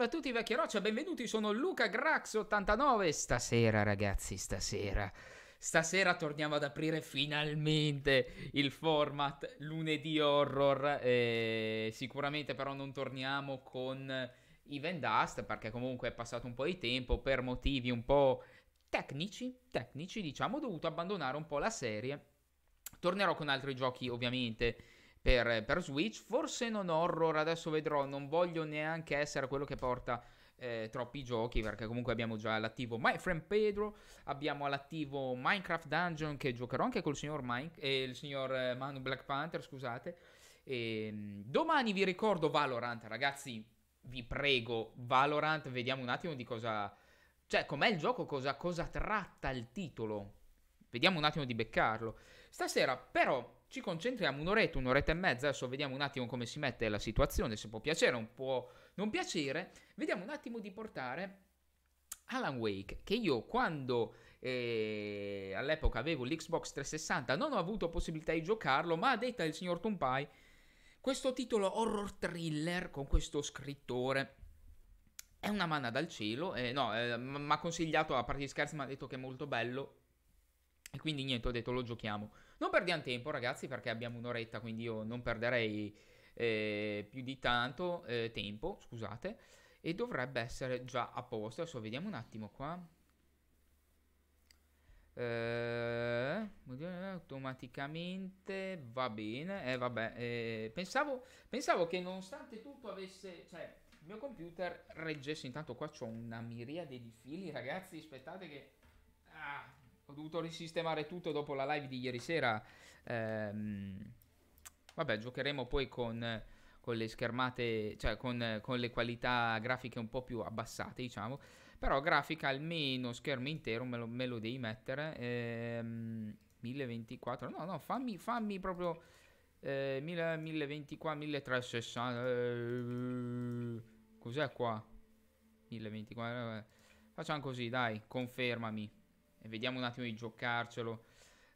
salve a tutti vecchi roccia, benvenuti, sono Luca Grax89. Stasera ragazzi, stasera... Stasera torniamo ad aprire finalmente il format lunedì horror. Eh, sicuramente però non torniamo con Even Dust perché comunque è passato un po' di tempo per motivi un po' tecnici, tecnici diciamo, ho dovuto abbandonare un po' la serie. Tornerò con altri giochi ovviamente per, per Switch, forse non horror, adesso vedrò, non voglio neanche essere quello che porta eh, troppi giochi perché comunque abbiamo già l'attivo My Friend Pedro, abbiamo l'attivo Minecraft Dungeon che giocherò anche col signor, Mike, eh, il signor eh, Manu Black Panther, scusate. E, ehm, domani vi ricordo Valorant, ragazzi, vi prego, Valorant, vediamo un attimo di cosa... Cioè, com'è il gioco, cosa, cosa tratta il titolo. Vediamo un attimo di beccarlo. Stasera però ci concentriamo un'oretta, un'oretta e mezza, adesso vediamo un attimo come si mette la situazione, se può piacere o può non piacere, vediamo un attimo di portare Alan Wake, che io quando eh, all'epoca avevo l'Xbox 360 non ho avuto possibilità di giocarlo, ma a detta del signor Tumpai, questo titolo horror thriller con questo scrittore è una manna dal cielo, eh, no, eh, mi ha consigliato, a parte gli scherzi, mi ha detto che è molto bello, e quindi niente, ho detto lo giochiamo. Non perdiamo tempo, ragazzi, perché abbiamo un'oretta, quindi io non perderei eh, più di tanto eh, tempo, scusate. E dovrebbe essere già a posto. Adesso vediamo un attimo qua. Eh, automaticamente va bene. Eh, vabbè, eh, pensavo, pensavo che nonostante tutto avesse... Cioè, il mio computer reggesse. Intanto qua c'ho una miriade di fili, ragazzi. Aspettate che... Ah, ho dovuto risistemare tutto dopo la live di ieri sera. Ehm, vabbè, giocheremo poi con, con le schermate, cioè con, con, le qualità grafiche un po' più abbassate, diciamo. Però grafica almeno schermo intero me lo, me lo devi mettere. Ehm, 1024, no, no, fammi, fammi proprio eh, 1020 qua, 1360. Eh, cos'è qua? 1024. Eh, facciamo così, dai, confermami. Vediamo un attimo di giocarcelo.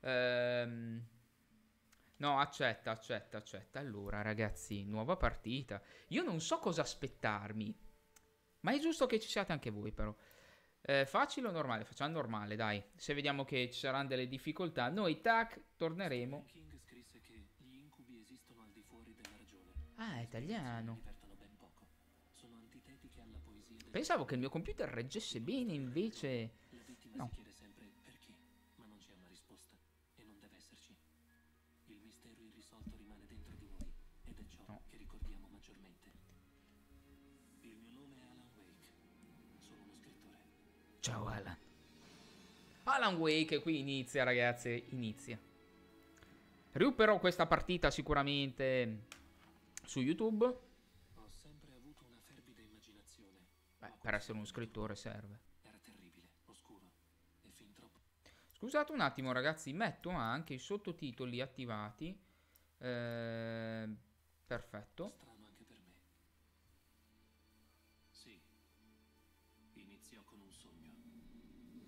Ehm... No, accetta, accetta, accetta. Allora, ragazzi, nuova partita. Io non so cosa aspettarmi. Ma è giusto che ci siate anche voi, però. Eh, facile o normale? Facciamo normale, dai. Se vediamo che ci saranno delle difficoltà, noi, tac, torneremo. Ah, è italiano. Pensavo che il mio computer reggesse bene, invece... No. Ciao Alan. Alan Wake qui inizia ragazzi, inizia. Riuperò questa partita sicuramente su YouTube. Ho sempre avuto una fervida immaginazione. Beh, per essere uno scrittore serve. Era terribile, oscuro e fin troppo. Scusate un attimo ragazzi, metto anche i sottotitoli attivati. Eh, perfetto. Strano.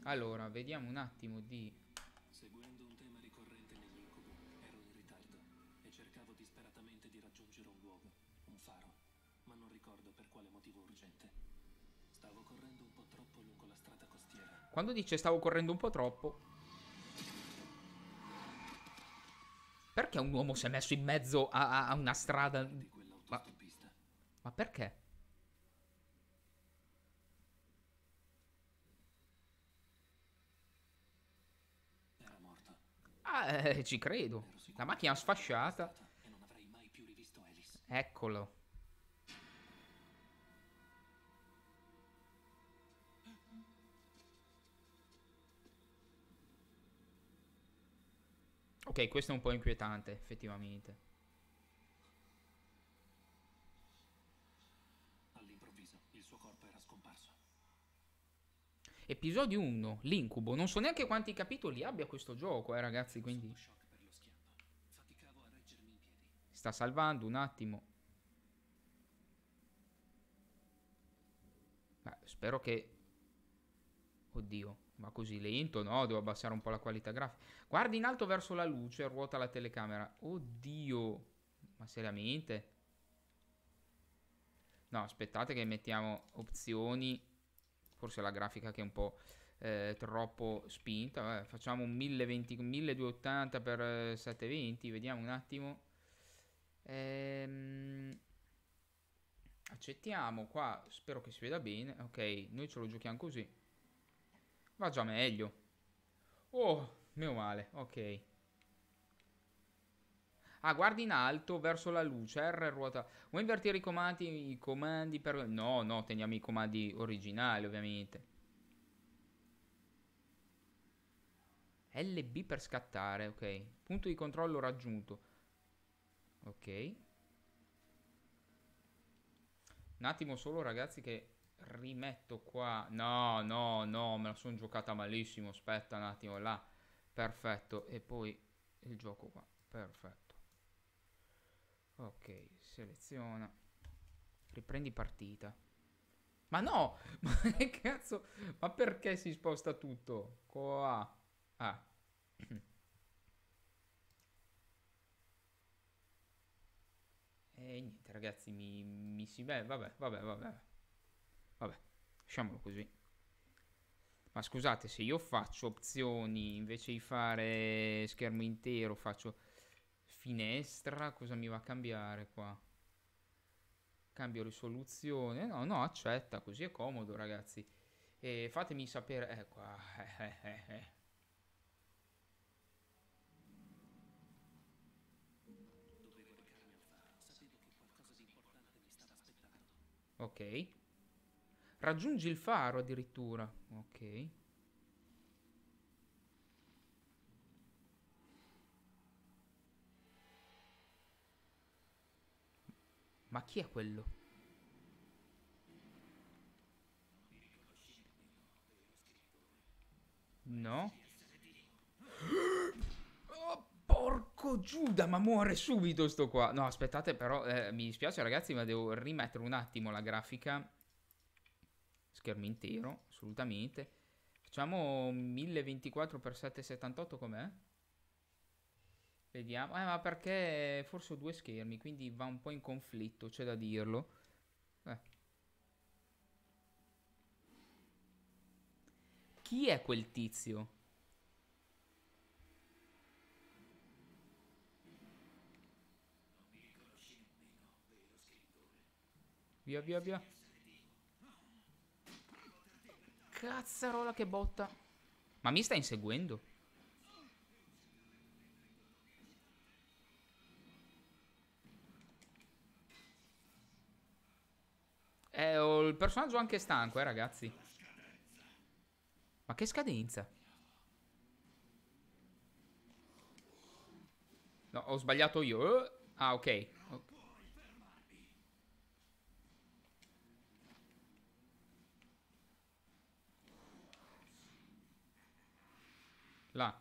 Allora, vediamo un attimo di... Seguendo un tema ricorrente nell'incubo, ero in ritardo e cercavo disperatamente di raggiungere un luogo, un faro, ma non ricordo per quale motivo urgente. Stavo correndo un po' troppo lungo la strada costiera. Quando dice stavo correndo un po' troppo... Perché un uomo si è messo in mezzo a, a, a una strada... Ma... ma perché? Ah, eh, ci credo. La macchina sfasciata. Eccolo. Ok, questo è un po' inquietante, effettivamente. Episodio 1, l'incubo. Non so neanche quanti capitoli abbia questo gioco, eh ragazzi, quindi... Sta salvando un attimo. Beh, spero che... Oddio, ma così lento, no? Devo abbassare un po' la qualità grafica. Guardi in alto verso la luce, ruota la telecamera. Oddio, ma seriamente? No, aspettate che mettiamo opzioni forse la grafica che è un po' eh, troppo spinta, Vabbè, facciamo un 1280 x 720, vediamo un attimo. Ehm, accettiamo qua, spero che si veda bene, ok, noi ce lo giochiamo così. Va già meglio. Oh, meno male, ok. Ah, guardi in alto verso la luce, R ruota. Vuoi invertire i comandi, i comandi per... No, no, teniamo i comandi originali ovviamente. LB per scattare, ok. Punto di controllo raggiunto. Ok. Un attimo solo ragazzi che rimetto qua. No, no, no, me la sono giocata malissimo. Aspetta un attimo là. Perfetto. E poi il gioco qua. Perfetto. Ok, seleziona. Riprendi partita. Ma no! Ma che cazzo? Ma perché si sposta tutto? Qua. Ah. E niente ragazzi, mi, mi si... Beh, vabbè, vabbè, vabbè. Vabbè, lasciamolo così. Ma scusate, se io faccio opzioni, invece di fare schermo intero, faccio Finestra, cosa mi va a cambiare qua? Cambio risoluzione, no, no, accetta, così è comodo ragazzi. E fatemi sapere, eh qua, Ok. Raggiungi il faro addirittura. Ok. Ma chi è quello? No? Oh, porco Giuda, ma muore subito sto qua. No, aspettate però, eh, mi dispiace ragazzi, ma devo rimettere un attimo la grafica. Schermo intero, assolutamente. Facciamo 1024x778 com'è? Vediamo. Eh, ma perché forse ho due schermi, quindi va un po' in conflitto, c'è da dirlo. Eh. Chi è quel tizio? Via, via, via. Cazzarola che botta. Ma mi sta inseguendo? Eh, ho il personaggio anche stanco, eh, ragazzi. Ma che scadenza? No, ho sbagliato io. Eh? Ah, ok. Là.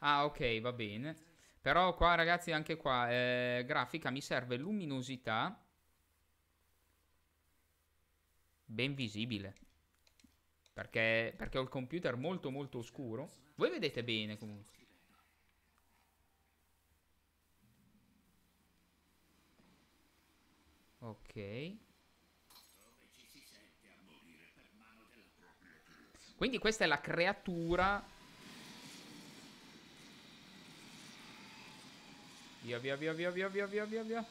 Ah, ok, va bene. Però qua, ragazzi, anche qua, eh, grafica, mi serve luminosità ben visibile. Perché, perché ho il computer molto molto oscuro. Voi vedete bene comunque. Ok. Quindi questa è la creatura Via via via via via via via via via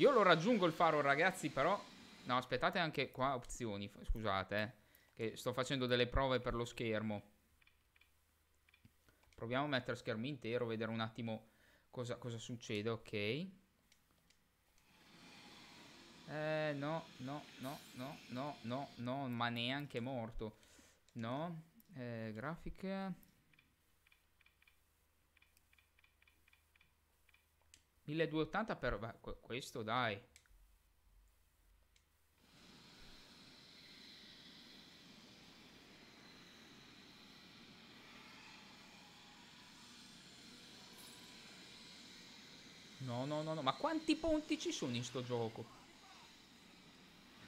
Io lo raggiungo il faro, ragazzi, però... No, aspettate anche qua opzioni, scusate, eh, che sto facendo delle prove per lo schermo. Proviamo a mettere schermo intero, vedere un attimo cosa, cosa succede, ok. Eh, no, no, no, no, no, no, no, ma neanche morto. No, eh, grafiche... 1280 per... Beh, questo dai. No, no, no, no. Ma quanti ponti ci sono in sto gioco?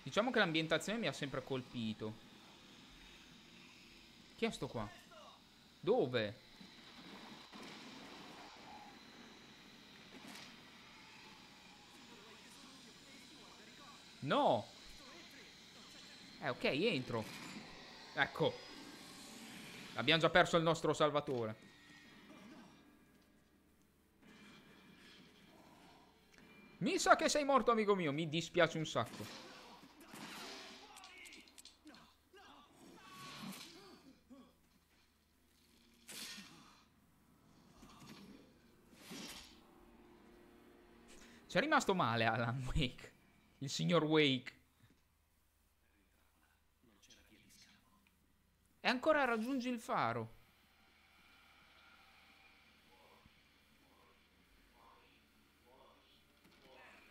Diciamo che l'ambientazione mi ha sempre colpito. Chi è sto qua? Dove? No! Eh, ok, entro. Ecco. Abbiamo già perso il nostro salvatore. Mi sa che sei morto, amico mio. Mi dispiace un sacco. C'è rimasto male Alan Wake. Il signor Wake. E ancora raggiunge il faro.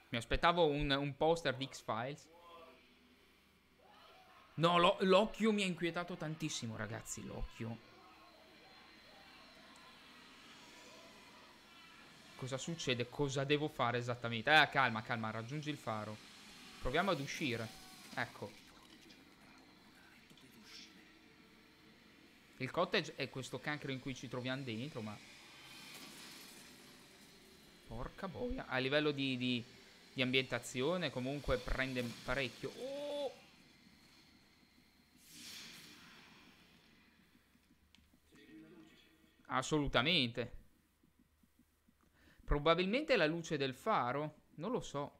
Mi aspettavo un, un poster di X-Files. No, l'occhio mi ha inquietato tantissimo, ragazzi, l'occhio. Cosa succede? Cosa devo fare esattamente? Eh, calma, calma, raggiungi il faro. Proviamo ad uscire. Ecco. Il cottage è questo cancro in cui ci troviamo dentro, ma... Porca boia. A livello di, di, di ambientazione comunque prende parecchio. Oh! Assolutamente. Probabilmente la luce del faro. Non lo so.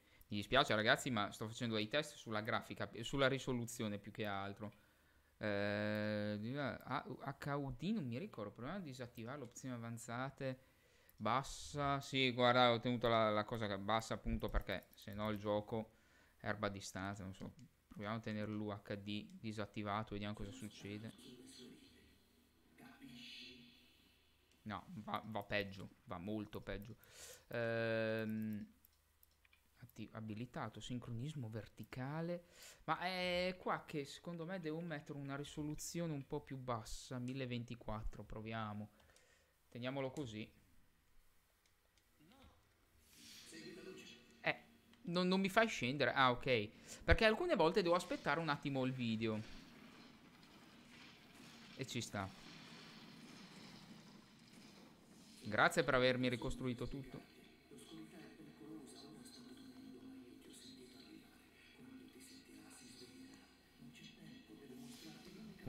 Mi dispiace ragazzi, ma sto facendo dei test sulla grafica, sulla risoluzione più che altro. Eh, HUD ah, uh, non mi ricordo, proviamo a disattivare le opzioni avanzate. Bassa, sì, guarda, ho tenuto la, la cosa bassa appunto perché se no il gioco erba a distanza, non so. Proviamo a tenere l'UHD disattivato, vediamo cosa succede. No, va, va peggio, va molto peggio. Ehm avanti, abilitato, sincronismo verticale, ma è qua che secondo me devo mettere una risoluzione un po' più bassa, 1024, proviamo, teniamolo così. Eh, non, non mi fai scendere, ah ok, perché alcune volte devo aspettare un attimo il video. E ci sta. Grazie per avermi ricostruito tutto.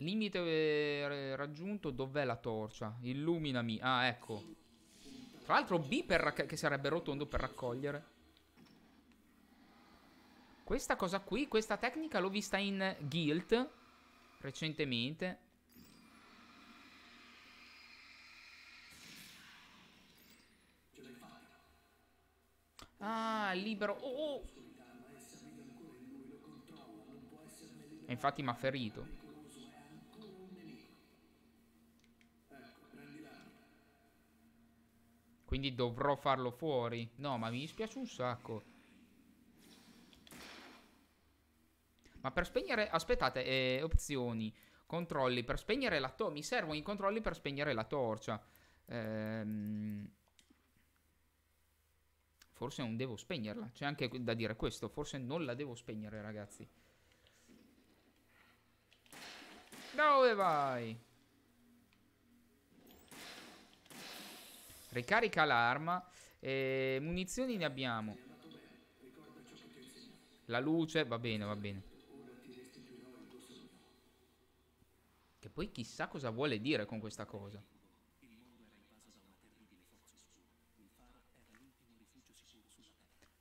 Limite eh, raggiunto, dov'è la torcia? Illuminami. Ah, ecco. Tra l'altro B che sarebbe rotondo per raccogliere. Questa cosa qui, questa tecnica l'ho vista in Guilt recentemente. Ah, libero. Oh, oh. E infatti mi ha ferito. Quindi dovrò farlo fuori. No, ma mi dispiace un sacco. Ma per spegnere... Aspettate, eh, opzioni. Controlli per spegnere la torcia. Mi servono i controlli per spegnere la torcia. Ehm... Forse non devo spegnerla. C'è anche da dire questo. Forse non la devo spegnere, ragazzi. Dove vai? Ricarica l'arma. E eh, munizioni ne abbiamo. La luce, va bene, va bene. Che poi chissà cosa vuole dire con questa cosa.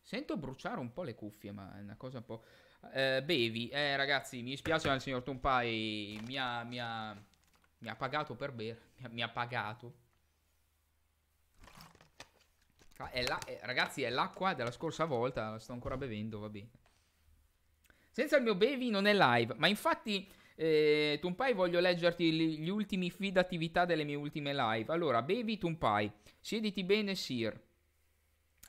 Sento bruciare un po' le cuffie, ma è una cosa un po'... Eh, bevi, eh ragazzi, mi spiace ma il signor Tompai mi ha, mi ha, mi ha pagato per bere, mi ha, mi ha pagato è la, eh, ragazzi, è l'acqua della scorsa volta, la sto ancora bevendo, va bene. Senza il mio bevi non è live, ma infatti, eh, Tumpai, voglio leggerti gli, gli ultimi feed attività delle mie ultime live. Allora, bevi Tumpai, siediti bene Sir,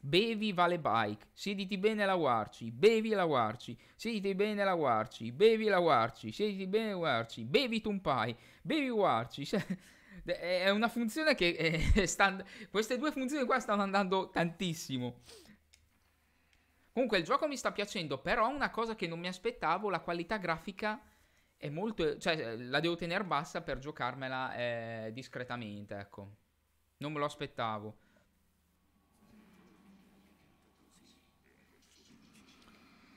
bevi Vale Bike, siediti bene la Warci, bevi la Warci, siediti bene la Warci, bevi la Warci, siediti bene la Warci, bevi Tumpai, bevi Warci... È una funzione che è, eh, stand... queste due funzioni qua stanno andando tantissimo. Comunque il gioco mi sta piacendo, però una cosa che non mi aspettavo, la qualità grafica è molto, cioè la devo tenere bassa per giocarmela eh, discretamente, ecco. Non me lo aspettavo.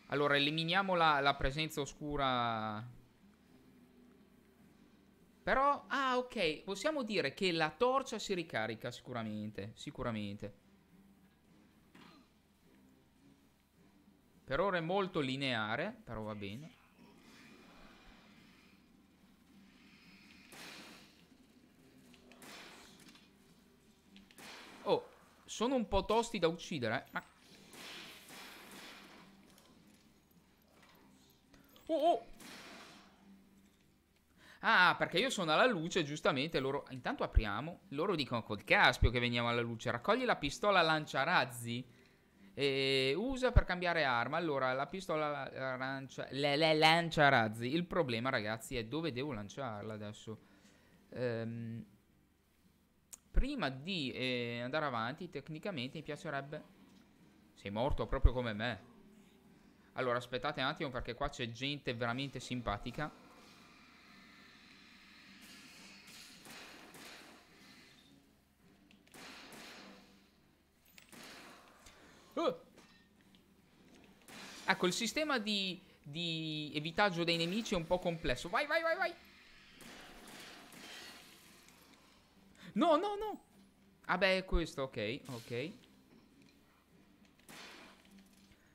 Allora, eliminiamo la, la presenza oscura però, ah ok, possiamo dire che la torcia si ricarica sicuramente, sicuramente. Per ora è molto lineare, però va bene. Oh, sono un po' tosti da uccidere, eh, Ma... Oh, oh! Ah, perché io sono alla luce, giustamente, loro... Intanto apriamo, loro dicono col caspio che veniamo alla luce, raccogli la pistola lanciarazzi e usa per cambiare arma. Allora, la pistola lancia, le, le, lancia razzi. Il problema, ragazzi, è dove devo lanciarla adesso. Ehm, prima di eh, andare avanti, tecnicamente mi piacerebbe... Sei morto proprio come me. Allora, aspettate un attimo perché qua c'è gente veramente simpatica. Oh! Ecco, il sistema di, di evitaggio dei nemici è un po' complesso. Vai, vai, vai, vai. No, no, no. Ah beh, è questo, ok, ok.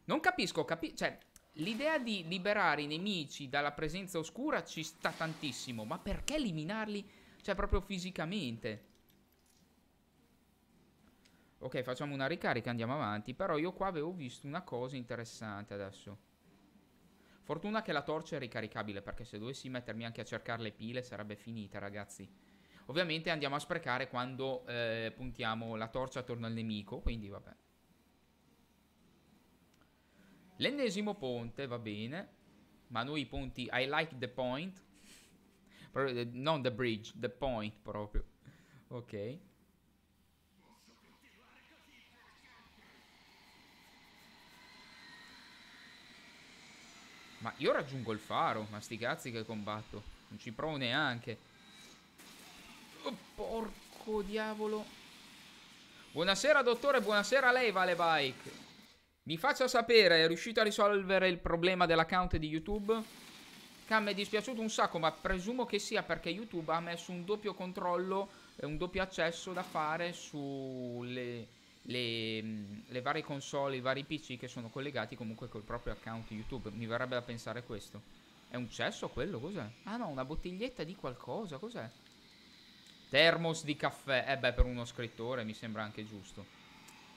Non capisco, capi cioè, l'idea di liberare i nemici dalla presenza oscura ci sta tantissimo, ma perché eliminarli, cioè, proprio fisicamente? Ok, facciamo una ricarica, e andiamo avanti. Però io qua avevo visto una cosa interessante adesso. Fortuna che la torcia è ricaricabile, perché se dovessi mettermi anche a cercare le pile sarebbe finita, ragazzi. Ovviamente andiamo a sprecare quando eh, puntiamo la torcia attorno al nemico, quindi vabbè. L'ennesimo ponte, va bene. Ma noi i ponti, I like the point. Eh, non the bridge, the point proprio. Ok. Ma io raggiungo il faro, ma sti cazzi che combatto. Non ci provo neanche. Oh, porco diavolo. Buonasera dottore, buonasera a lei Vale Bike. Mi faccia sapere, è riuscito a risolvere il problema dell'account di YouTube? Cam, mi è dispiaciuto un sacco, ma presumo che sia perché YouTube ha messo un doppio controllo e un doppio accesso da fare sulle le, le, varie console, i vari PC che sono collegati comunque col proprio account YouTube. Mi verrebbe da pensare questo. È un cesso quello? Cos'è? Ah no, una bottiglietta di qualcosa, cos'è? Thermos di caffè, eh beh per uno scrittore mi sembra anche giusto.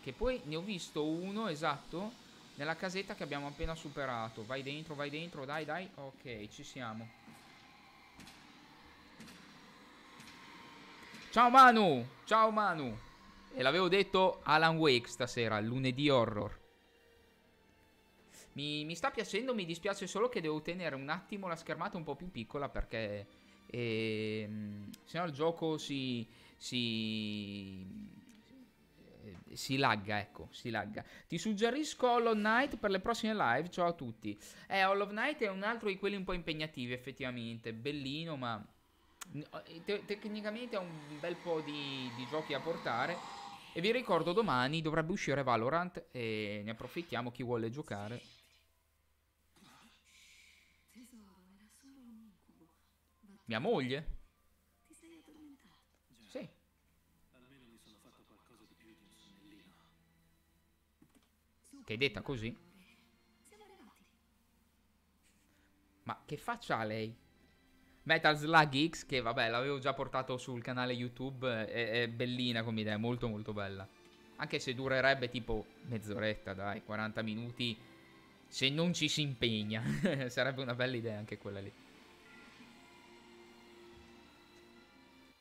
Che poi ne ho visto uno, esatto, nella casetta che abbiamo appena superato. Vai dentro, vai dentro, dai, dai. Ok, ci siamo. Ciao Manu! Ciao Manu! E l'avevo detto Alan Wake stasera, lunedì horror. Mi, mi, sta piacendo, mi dispiace solo che devo tenere un attimo la schermata un po' più piccola perché eh, se no il gioco si, si, eh, si lagga, ecco, si lagga. Ti suggerisco Hollow Knight per le prossime live, ciao a tutti. Eh, Hollow Knight è un altro di quelli un po' impegnativi effettivamente, bellino ma... Te tecnicamente ha un bel po' di, di giochi a portare e vi ricordo domani dovrebbe uscire Valorant e ne approfittiamo chi vuole giocare. Mia moglie? Sì. Che è detta così? Ma che faccia ha lei? Metal Slug X, che vabbè, l'avevo già portato sul canale YouTube, è, è bellina come idea, molto molto bella. Anche se durerebbe tipo mezz'oretta, dai, 40 minuti, se non ci si impegna. Sarebbe una bella idea anche quella lì.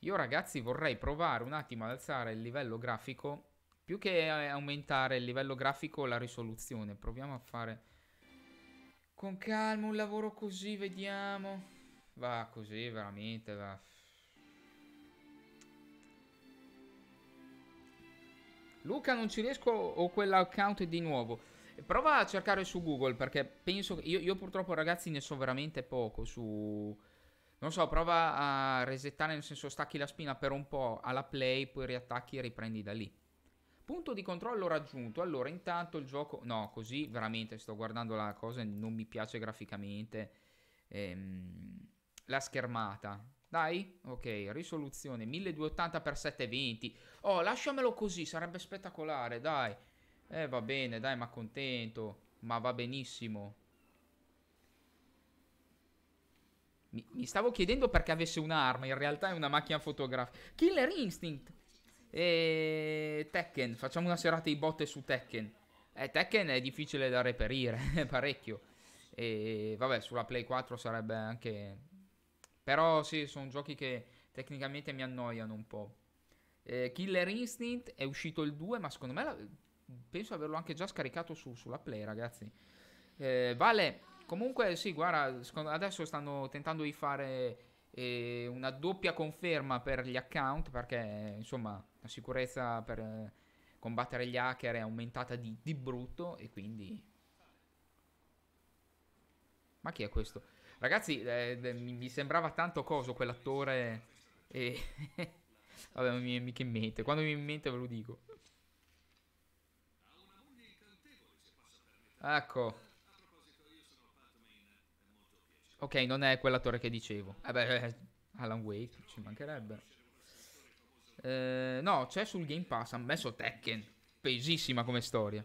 Io ragazzi vorrei provare un attimo ad alzare il livello grafico, più che aumentare il livello grafico, la risoluzione. Proviamo a fare con calma un lavoro così, vediamo... Va così, veramente, va... Luca non ci riesco ho quell'account di nuovo Prova a cercare su Google perché penso che io, io, purtroppo ragazzi ne so veramente poco su... Non so, prova a resettare nel senso stacchi la spina per un po' alla play poi riattacchi e riprendi da lì Punto di controllo raggiunto Allora intanto il gioco... No, così veramente sto guardando la cosa non mi piace graficamente ehm la schermata. Dai, ok, risoluzione 1280x720. Oh, lasciamelo così, sarebbe spettacolare, dai. Eh, va bene, dai, ma contento. Ma va benissimo. Mi, mi stavo chiedendo perché avesse un'arma, in realtà è una macchina fotografica. Killer Instinct. E Tekken, facciamo una serata di botte su Tekken. Eh, Tekken è difficile da reperire, parecchio. E vabbè, sulla Play 4 sarebbe anche però sì, sono giochi che tecnicamente mi annoiano un po'. Eh, Killer Instinct è uscito il 2, ma secondo me la, penso averlo anche già scaricato su, sulla Play, ragazzi. Eh, vale, comunque sì, guarda, adesso stanno tentando di fare eh, una doppia conferma per gli account, perché insomma la sicurezza per eh, combattere gli hacker è aumentata di, di brutto e quindi... Ma chi è questo? Ragazzi, eh, mi sembrava tanto coso quell'attore. E. Vabbè, non mi viene mica in mente. Quando mi viene in mente ve lo dico. Ecco. Ok, non è quell'attore che dicevo. Eh beh, eh, Alan Wake, ci mancherebbe. Eh, no, c'è sul Game Pass, ha messo Tekken. Pesissima come storia.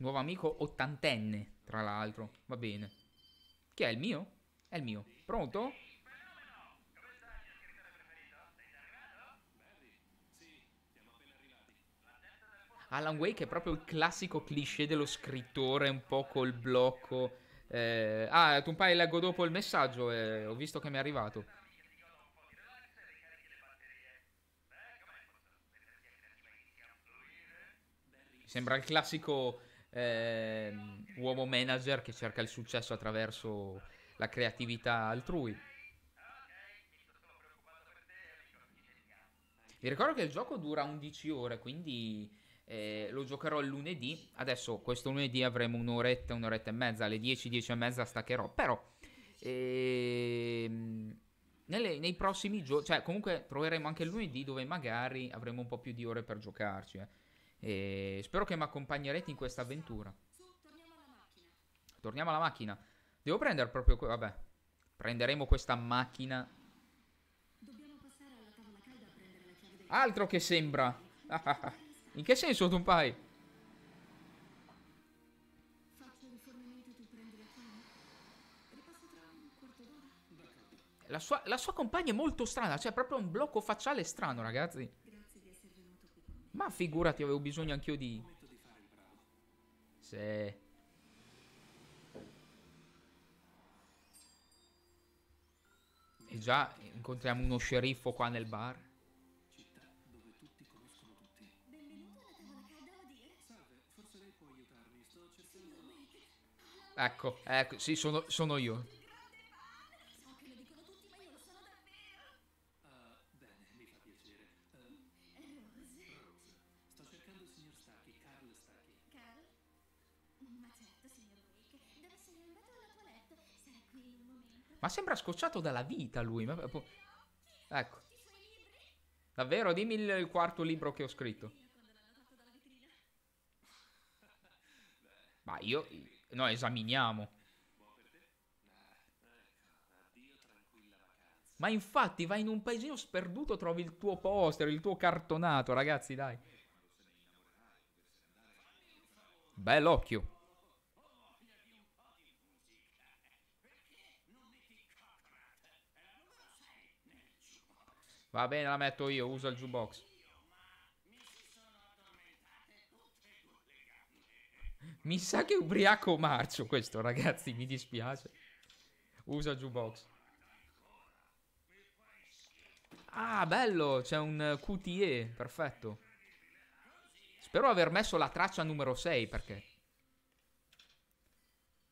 Nuovo amico ottantenne, tra l'altro. Va bene. Che è il mio? È il mio. Pronto? Alan Wake è proprio il classico cliché dello scrittore, un po' col blocco. Eh, ah, tu un paio leggo dopo il messaggio, eh, ho visto che mi è arrivato. Sembra il classico eh, uomo manager che cerca il successo attraverso la creatività altrui. Vi ricordo che il gioco dura 11 ore, quindi eh, lo giocherò il lunedì. Adesso questo lunedì avremo un'oretta, un'oretta e mezza, alle 10, 10 e mezza staccherò, però... Ehm, nelle, nei prossimi giorni, cioè comunque troveremo anche il lunedì dove magari avremo un po' più di ore per giocarci. Eh. E spero che mi accompagnerete in questa avventura. Torniamo alla macchina. Devo prendere proprio... Vabbè. Prenderemo questa macchina. Altro che sembra. in che senso, Tumpai? La sua, la sua compagna è molto strana, cioè proprio un blocco facciale strano, ragazzi. Ma figurati, avevo bisogno anch'io di... Sì. E già incontriamo uno sceriffo qua nel bar. Ecco, ecco, sì, sono, sono io. Ma sembra scocciato dalla vita lui. Ma... Ecco. Davvero, dimmi il quarto libro che ho scritto. Ma io... No, esaminiamo. Ma infatti vai in un paesino sperduto, trovi il tuo poster, il tuo cartonato, ragazzi, dai. Bell'occhio. Va bene, la metto io, uso il jukebox. Mi sa che ubriaco marcio questo, ragazzi, mi dispiace. Usa il jukebox. Ah, bello, c'è un QTE, perfetto. Spero aver messo la traccia numero 6, perché...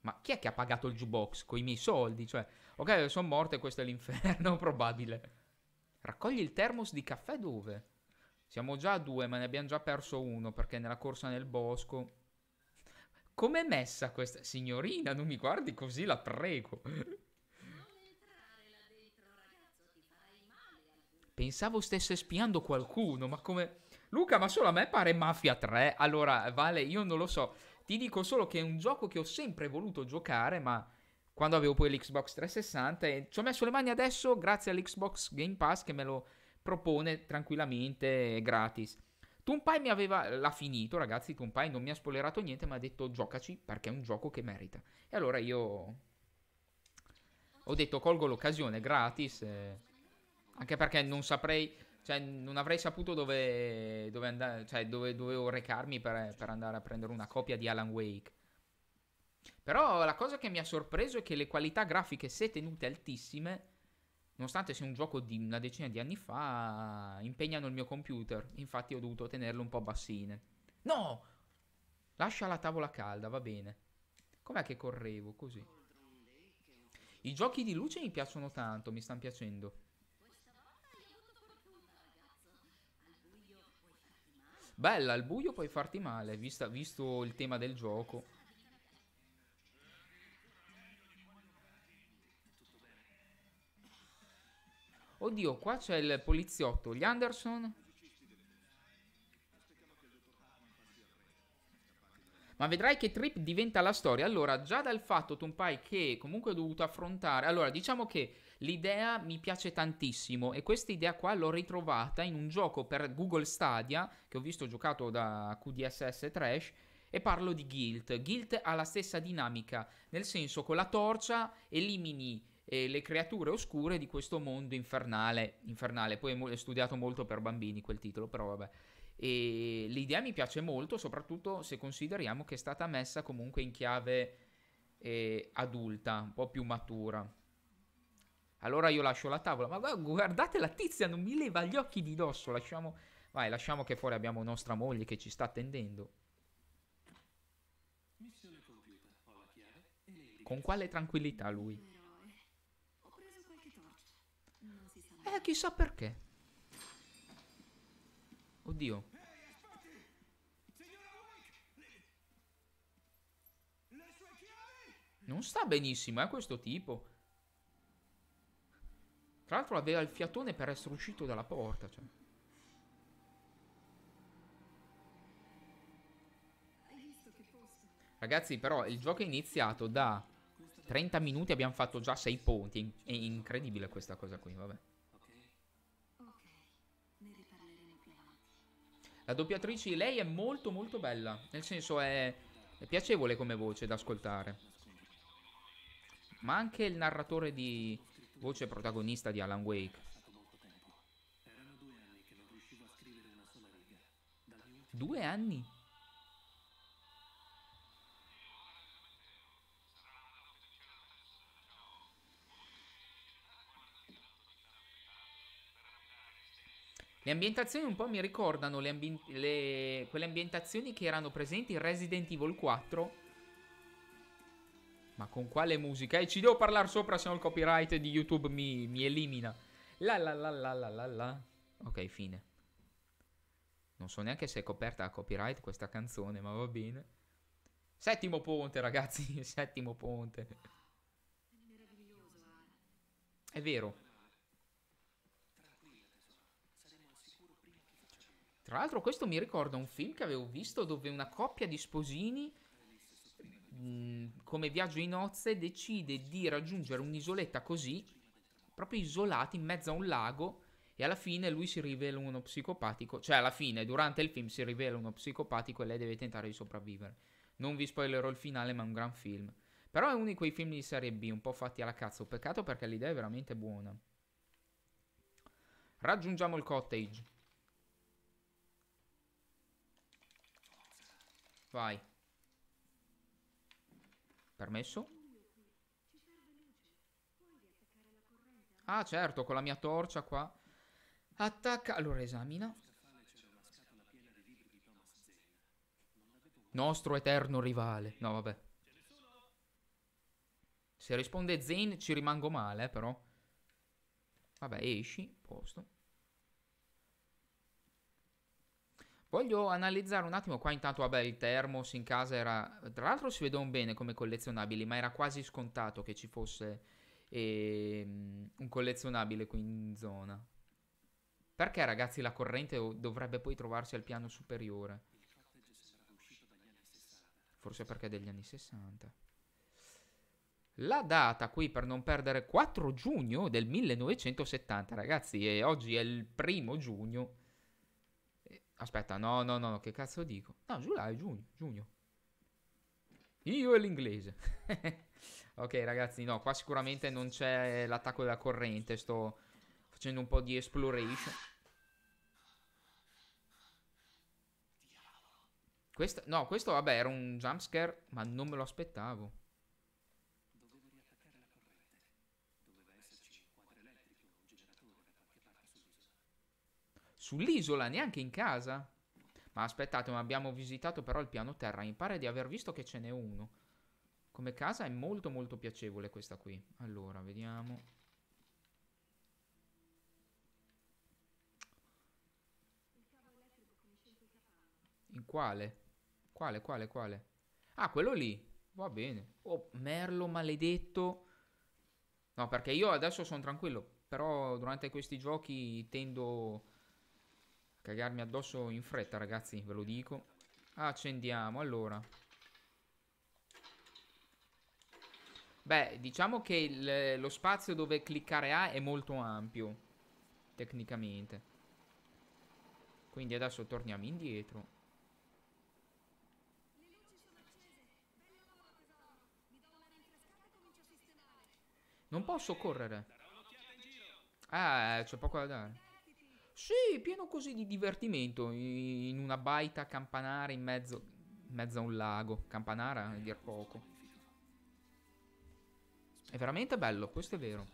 Ma chi è che ha pagato il jukebox? Con i miei soldi, cioè... Ok, sono morto e questo è l'inferno, probabile. Raccogli il termos di caffè dove? Siamo già a due, ma ne abbiamo già perso uno perché nella corsa nel bosco. Com'è messa questa signorina? Non mi guardi così, la prego. Pensavo stesse spiando qualcuno, ma come... Luca, ma solo a me pare Mafia 3. Allora, Vale, io non lo so. Ti dico solo che è un gioco che ho sempre voluto giocare, ma quando avevo poi l'Xbox 360 e ci ho messo le mani adesso grazie all'Xbox Game Pass che me lo propone tranquillamente gratis. Tumpai mi aveva, l'ha finito ragazzi, Tumpai non mi ha spoilerato niente ma ha detto giocaci perché è un gioco che merita. E allora io ho detto colgo l'occasione gratis, eh, anche perché non saprei, cioè non avrei saputo dove, dove, andare, cioè, dove dovevo recarmi per, per andare a prendere una copia di Alan Wake. Però la cosa che mi ha sorpreso è che le qualità grafiche, se tenute altissime, nonostante sia un gioco di una decina di anni fa, impegnano il mio computer. Infatti ho dovuto tenerle un po' bassine. No! Lascia la tavola calda, va bene. Com'è che correvo così? I giochi di luce mi piacciono tanto, mi stanno piacendo. Bella, al buio puoi farti male, vista, visto il tema del gioco. Oddio, qua c'è il poliziotto, gli Anderson. Ma vedrai che Trip diventa la storia. Allora, già dal fatto, Tumpai, che comunque ho dovuto affrontare... Allora, diciamo che l'idea mi piace tantissimo e questa idea qua l'ho ritrovata in un gioco per Google Stadia, che ho visto giocato da QDSS Trash, e parlo di Guilt. Guilt ha la stessa dinamica, nel senso con la torcia elimini eh, le creature oscure di questo mondo infernale, infernale. poi è, mo- è studiato molto per bambini quel titolo, però vabbè. E l'idea mi piace molto, soprattutto se consideriamo che è stata messa comunque in chiave eh, adulta, un po' più matura. Allora io lascio la tavola, ma guardate la tizia, non mi leva gli occhi di dosso, lasciamo... Vai, lasciamo che fuori abbiamo nostra moglie che ci sta attendendo. Con quale tranquillità lui? Eh, chissà perché. Oddio. Non sta benissimo, eh, questo tipo. Tra l'altro aveva il fiatone per essere uscito dalla porta, cioè. Ragazzi, però, il gioco è iniziato da 30 minuti abbiamo fatto già 6 punti. È incredibile questa cosa qui, vabbè. La doppiatrice, di lei è molto molto bella. Nel senso è, è piacevole come voce da ascoltare. Ma anche il narratore di voce protagonista di Alan Wake. Due anni? Le ambientazioni un po' mi ricordano le ambi- le... quelle ambientazioni che erano presenti in Resident Evil 4. Ma con quale musica? E eh, ci devo parlare sopra, se no il copyright di YouTube mi, mi elimina. La la la la la la la. Ok, fine. Non so neanche se è coperta da copyright questa canzone, ma va bene. Settimo ponte, ragazzi. Settimo ponte. È vero. Tra l'altro questo mi ricorda un film che avevo visto dove una coppia di sposini mm, come viaggio in nozze decide di raggiungere un'isoletta così, proprio isolati in mezzo a un lago e alla fine lui si rivela uno psicopatico, cioè alla fine durante il film si rivela uno psicopatico e lei deve tentare di sopravvivere. Non vi spoilerò il finale, ma è un gran film. Però è uno di quei film di serie B, un po' fatti alla cazzo. Peccato perché l'idea è veramente buona. Raggiungiamo il cottage. Vai. Permesso. Ah, certo, con la mia torcia qua. Attacca. Allora, esamina. Nostro eterno rivale. No, vabbè. Se risponde Zane ci rimango male, eh, però. Vabbè, esci. Posto. Voglio analizzare un attimo qua intanto, vabbè il Thermos in casa era, tra l'altro si vedono bene come collezionabili, ma era quasi scontato che ci fosse eh, un collezionabile qui in zona. Perché ragazzi la corrente dovrebbe poi trovarsi al piano superiore? Forse perché è degli anni 60. La data qui per non perdere 4 giugno del 1970 ragazzi e oggi è il primo giugno Aspetta, no, no, no, che cazzo dico? No, July, giugno, giugno. Io e l'inglese. ok, ragazzi, no, qua sicuramente non c'è l'attacco della corrente. Sto facendo un po' di exploration. Questo, no, questo, vabbè, era un jumpscare, ma non me lo aspettavo. Sull'isola, neanche in casa. Ma aspettate, ma abbiamo visitato però il piano terra. Mi pare di aver visto che ce n'è uno. Come casa è molto molto piacevole questa qui. Allora, vediamo. In quale? Quale, quale, quale? Ah, quello lì. Va bene. Oh, merlo maledetto. No, perché io adesso sono tranquillo. Però durante questi giochi tendo Cagarmi addosso in fretta, ragazzi, ve lo dico. Accendiamo, allora. Beh, diciamo che il, lo spazio dove cliccare A è molto ampio, tecnicamente. Quindi adesso torniamo indietro. Non posso correre. Eh, c'è poco da dare. Sì, pieno così di divertimento in una baita campanara in mezzo, in mezzo a un lago. Campanara a dir poco. È veramente bello, questo è vero.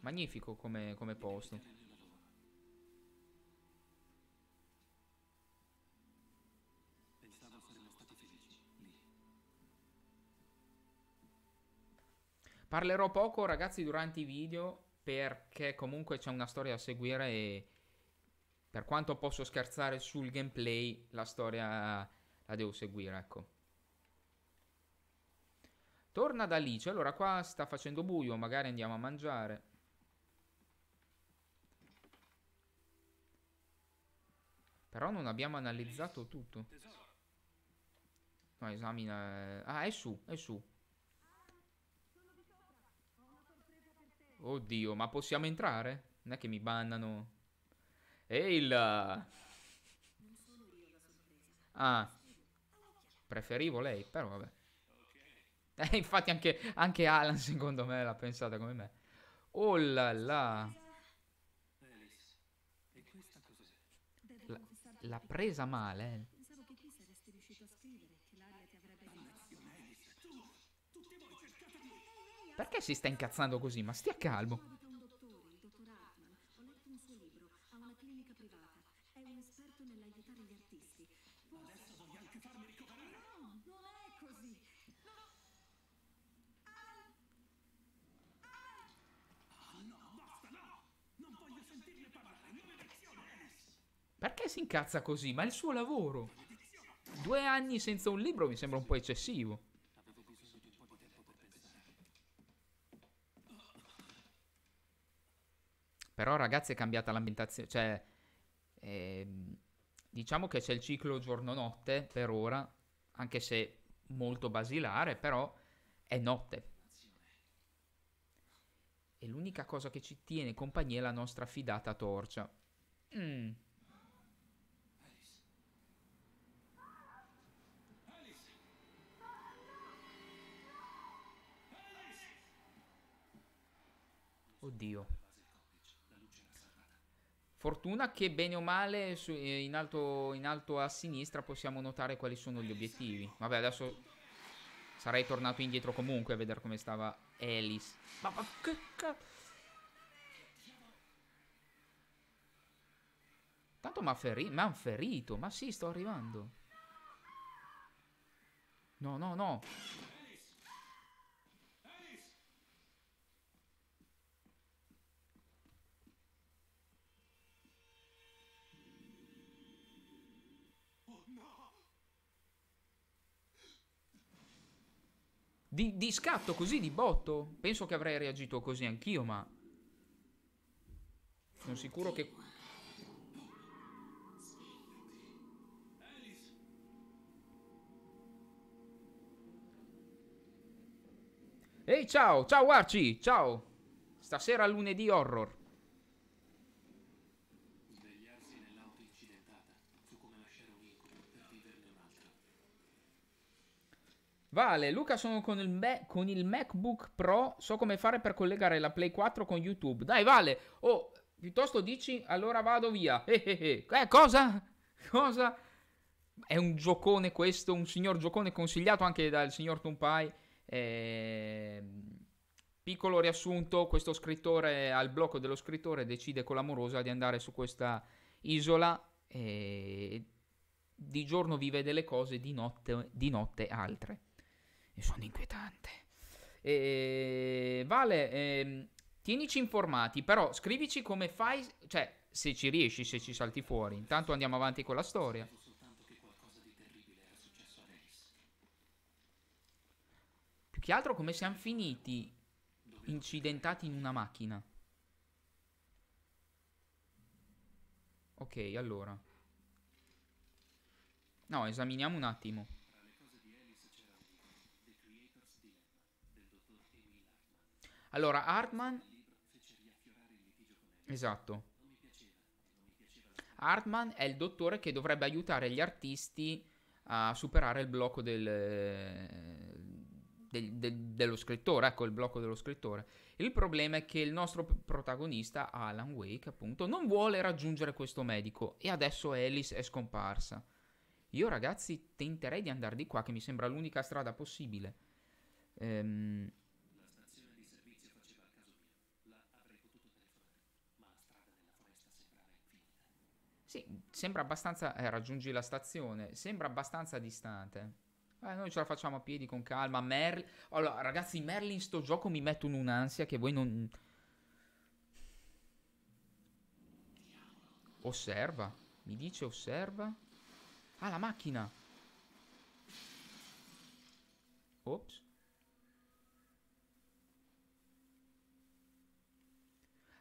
Magnifico come, come posto. Parlerò poco ragazzi durante i video perché comunque c'è una storia da seguire e per quanto posso scherzare sul gameplay, la storia la devo seguire, ecco. Torna da Alice. Cioè, allora, qua sta facendo buio, magari andiamo a mangiare. Però non abbiamo analizzato tutto. No, esamina... Eh, ah, è su, è su. Oddio, ma possiamo entrare? Non è che mi bannano... E il... Eh, ah. Preferivo lei, però vabbè. Eh, infatti anche, anche Alan secondo me l'ha pensata come me. Oh là là. l'ha presa male. Eh. Perché si sta incazzando così? Ma stia calmo. si incazza così? Ma è il suo lavoro. Due anni senza un libro mi sembra un po' eccessivo. Però ragazzi è cambiata l'ambientazione, cioè ehm, diciamo che c'è il ciclo giorno-notte per ora, anche se molto basilare, però è notte. E l'unica cosa che ci tiene compagnia è la nostra fidata torcia. Mm. Dio. Fortuna che bene o male su, eh, in, alto, in alto a sinistra possiamo notare quali sono gli obiettivi. Vabbè, adesso sarei tornato indietro comunque a vedere come stava Alice. Ma, ma che cazzo... Tanto mi ha hanno ferito, ma sì, sto arrivando. No, no, no. Di, di scatto così, di botto. Penso che avrei reagito così anch'io, ma... Sono sicuro che... Ehi, ciao! Ciao, Arci! Ciao! Stasera lunedì horror. Vale, Luca sono con il, con il, MacBook Pro, so come fare per collegare la Play 4 con YouTube. Dai Vale, o oh, piuttosto dici allora vado via. Eh eh, eh, eh cosa? Cosa? È un giocone questo, un signor giocone consigliato anche dal signor Tumpai. Eh, piccolo riassunto, questo scrittore al blocco dello scrittore decide con l'amorosa di andare su questa isola eh, e di giorno vive delle cose, di notte, di notte altre sono inquietante. E, eh, vale, ehm, tienici informati, però scrivici come fai, cioè se ci riesci, se ci salti fuori. Intanto andiamo avanti con la storia. Più che altro come siamo finiti incidentati in una macchina. Ok, allora. No, esaminiamo un attimo. Allora, Hartman... Esatto. Hartman è il dottore che dovrebbe aiutare gli artisti a superare il blocco del, del, del, dello scrittore, ecco il blocco dello scrittore. Il problema è che il nostro protagonista, Alan Wake, appunto, non vuole raggiungere questo medico e adesso Alice è scomparsa. Io ragazzi tenterei di andare di qua, che mi sembra l'unica strada possibile. Ehm... Sì, sembra abbastanza... Eh, raggiungi la stazione, sembra abbastanza distante. Eh, noi ce la facciamo a piedi con calma. Merlin... Allora, ragazzi, Merlin sto gioco mi mettono un'ansia che voi non... Osserva. Mi dice osserva. Ah, la macchina. Ops.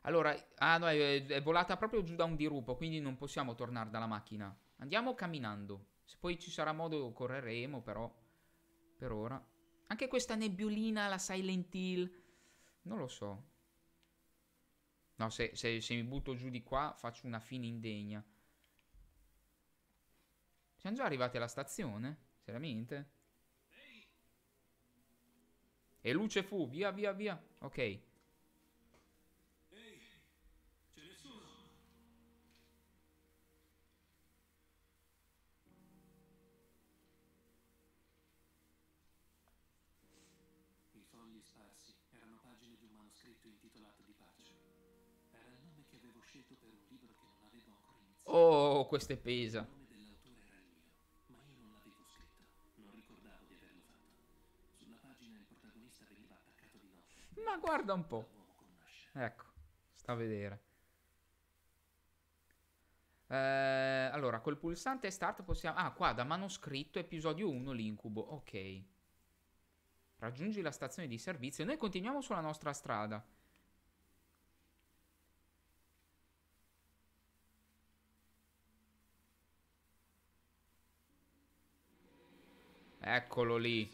Allora, ah no, è, è, volata proprio giù da un dirupo, quindi non possiamo tornare dalla macchina. Andiamo camminando. Se poi ci sarà modo correremo, però per ora. Anche questa nebbiolina, la Silent Hill, non lo so. No, se, se, se mi butto giù di qua faccio una fine indegna. Siamo già arrivati alla stazione? Seriamente? E luce fu, via, via, via. Ok. Oh, questo è Pesa. Ma guarda un po'. Ecco, sta a vedere. Eh, allora, col pulsante start possiamo... Ah, qua, da manoscritto, episodio 1, l'incubo. Ok. Raggiungi la stazione di servizio. Noi continuiamo sulla nostra strada. Eccolo lì. Il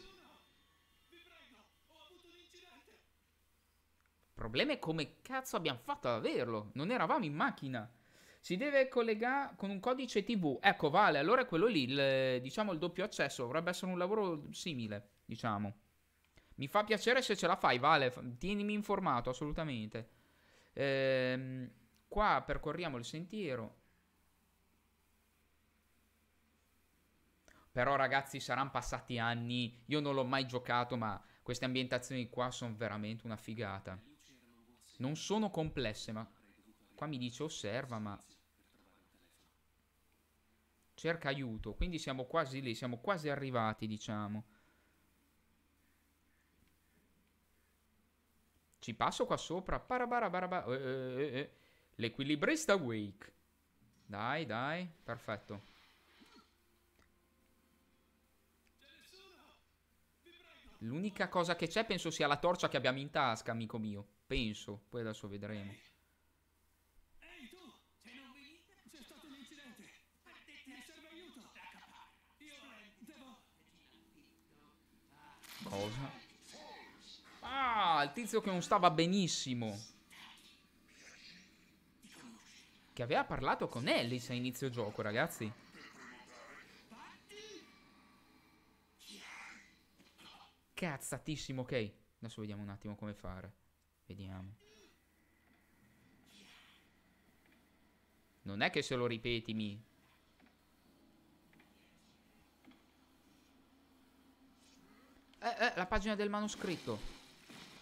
problema è come cazzo abbiamo fatto ad averlo. Non eravamo in macchina. Si deve collegare con un codice TV. Ecco, vale. Allora è quello lì, il, diciamo il doppio accesso, dovrebbe essere un lavoro simile, diciamo. Mi fa piacere se ce la fai, Vale. Tienimi informato, assolutamente. Ehm, qua percorriamo il sentiero. Però ragazzi saranno passati anni, io non l'ho mai giocato ma queste ambientazioni qua sono veramente una figata. Non sono complesse ma... Qua mi dice osserva ma... Cerca aiuto, quindi siamo quasi lì, siamo quasi arrivati diciamo. Ci passo qua sopra. Parabarabaraba. Eh, eh, eh, eh. L'equilibrista Wake. Dai, dai. Perfetto. L'unica cosa che c'è penso sia la torcia che abbiamo in tasca, amico mio. Penso, poi adesso vedremo. Cosa? Ah, il tizio che non stava benissimo. Che aveva parlato con Ellis a inizio gioco, ragazzi. incazzatissimo, ok? Adesso vediamo un attimo come fare. Vediamo. Non è che se lo ripetimi. Eh, eh, la pagina del manoscritto.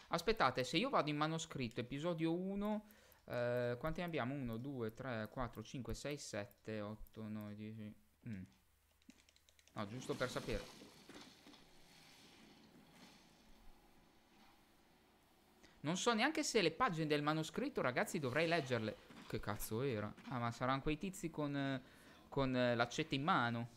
Aspettate, se io vado in manoscritto, episodio 1... Eh, quanti ne abbiamo? 1, 2, 3, 4, 5, 6, 7, 8, 9, 10... Mm. No, giusto per sapere. Non so neanche se le pagine del manoscritto, ragazzi, dovrei leggerle. Che cazzo era? Ah, ma saranno quei tizi con, eh, con eh, l'accetta in mano.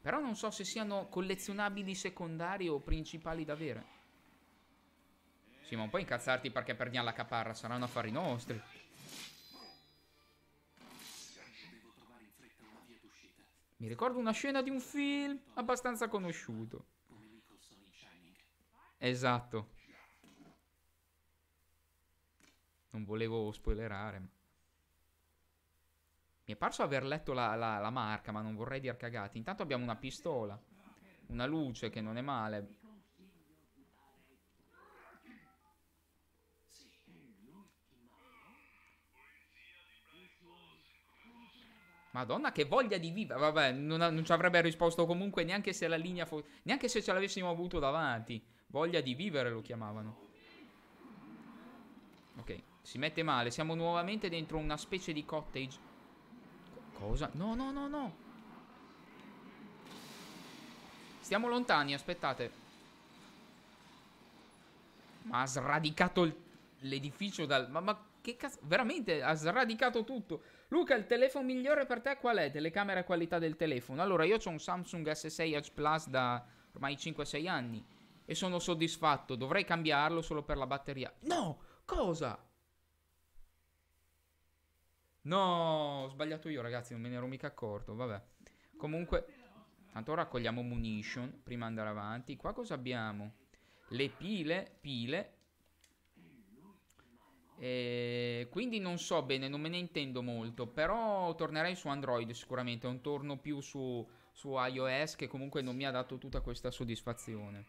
Però non so se siano collezionabili secondari o principali da avere. Sì, ma un po' incazzarti perché perdiamo la caparra, saranno affari nostri. Mi ricordo una scena di un film abbastanza conosciuto. Esatto. Non volevo spoilerare. Mi è parso aver letto la, la, la marca, ma non vorrei dir cagati. Intanto abbiamo una pistola. Una luce che non è male. Madonna, che voglia di vivere. Vabbè, non, non, ci avrebbe risposto comunque neanche se la linea fosse. Neanche se ce l'avessimo avuto davanti. Voglia di vivere lo chiamavano. Ok, si mette male. Siamo nuovamente dentro una specie di cottage. cosa? No, no, no, no. Stiamo lontani, aspettate. Ma ha sradicato l'edificio dal... Ma, ma che cazzo... Veramente ha sradicato tutto. Luca, il telefono migliore per te qual è? Telecamera e qualità del telefono. Allora, io ho un Samsung S6 Edge Plus da ormai 5-6 anni. E sono soddisfatto. Dovrei cambiarlo solo per la batteria. No! Cosa? No, ho sbagliato io, ragazzi. Non me ne ero mica accorto. Vabbè. Comunque... Tanto raccogliamo munition prima di andare avanti. Qua cosa abbiamo? Le pile, pile, e eh, quindi non so bene, non me ne intendo molto, però tornerei su Android sicuramente, non torno più su, su iOS che comunque non mi ha dato tutta questa soddisfazione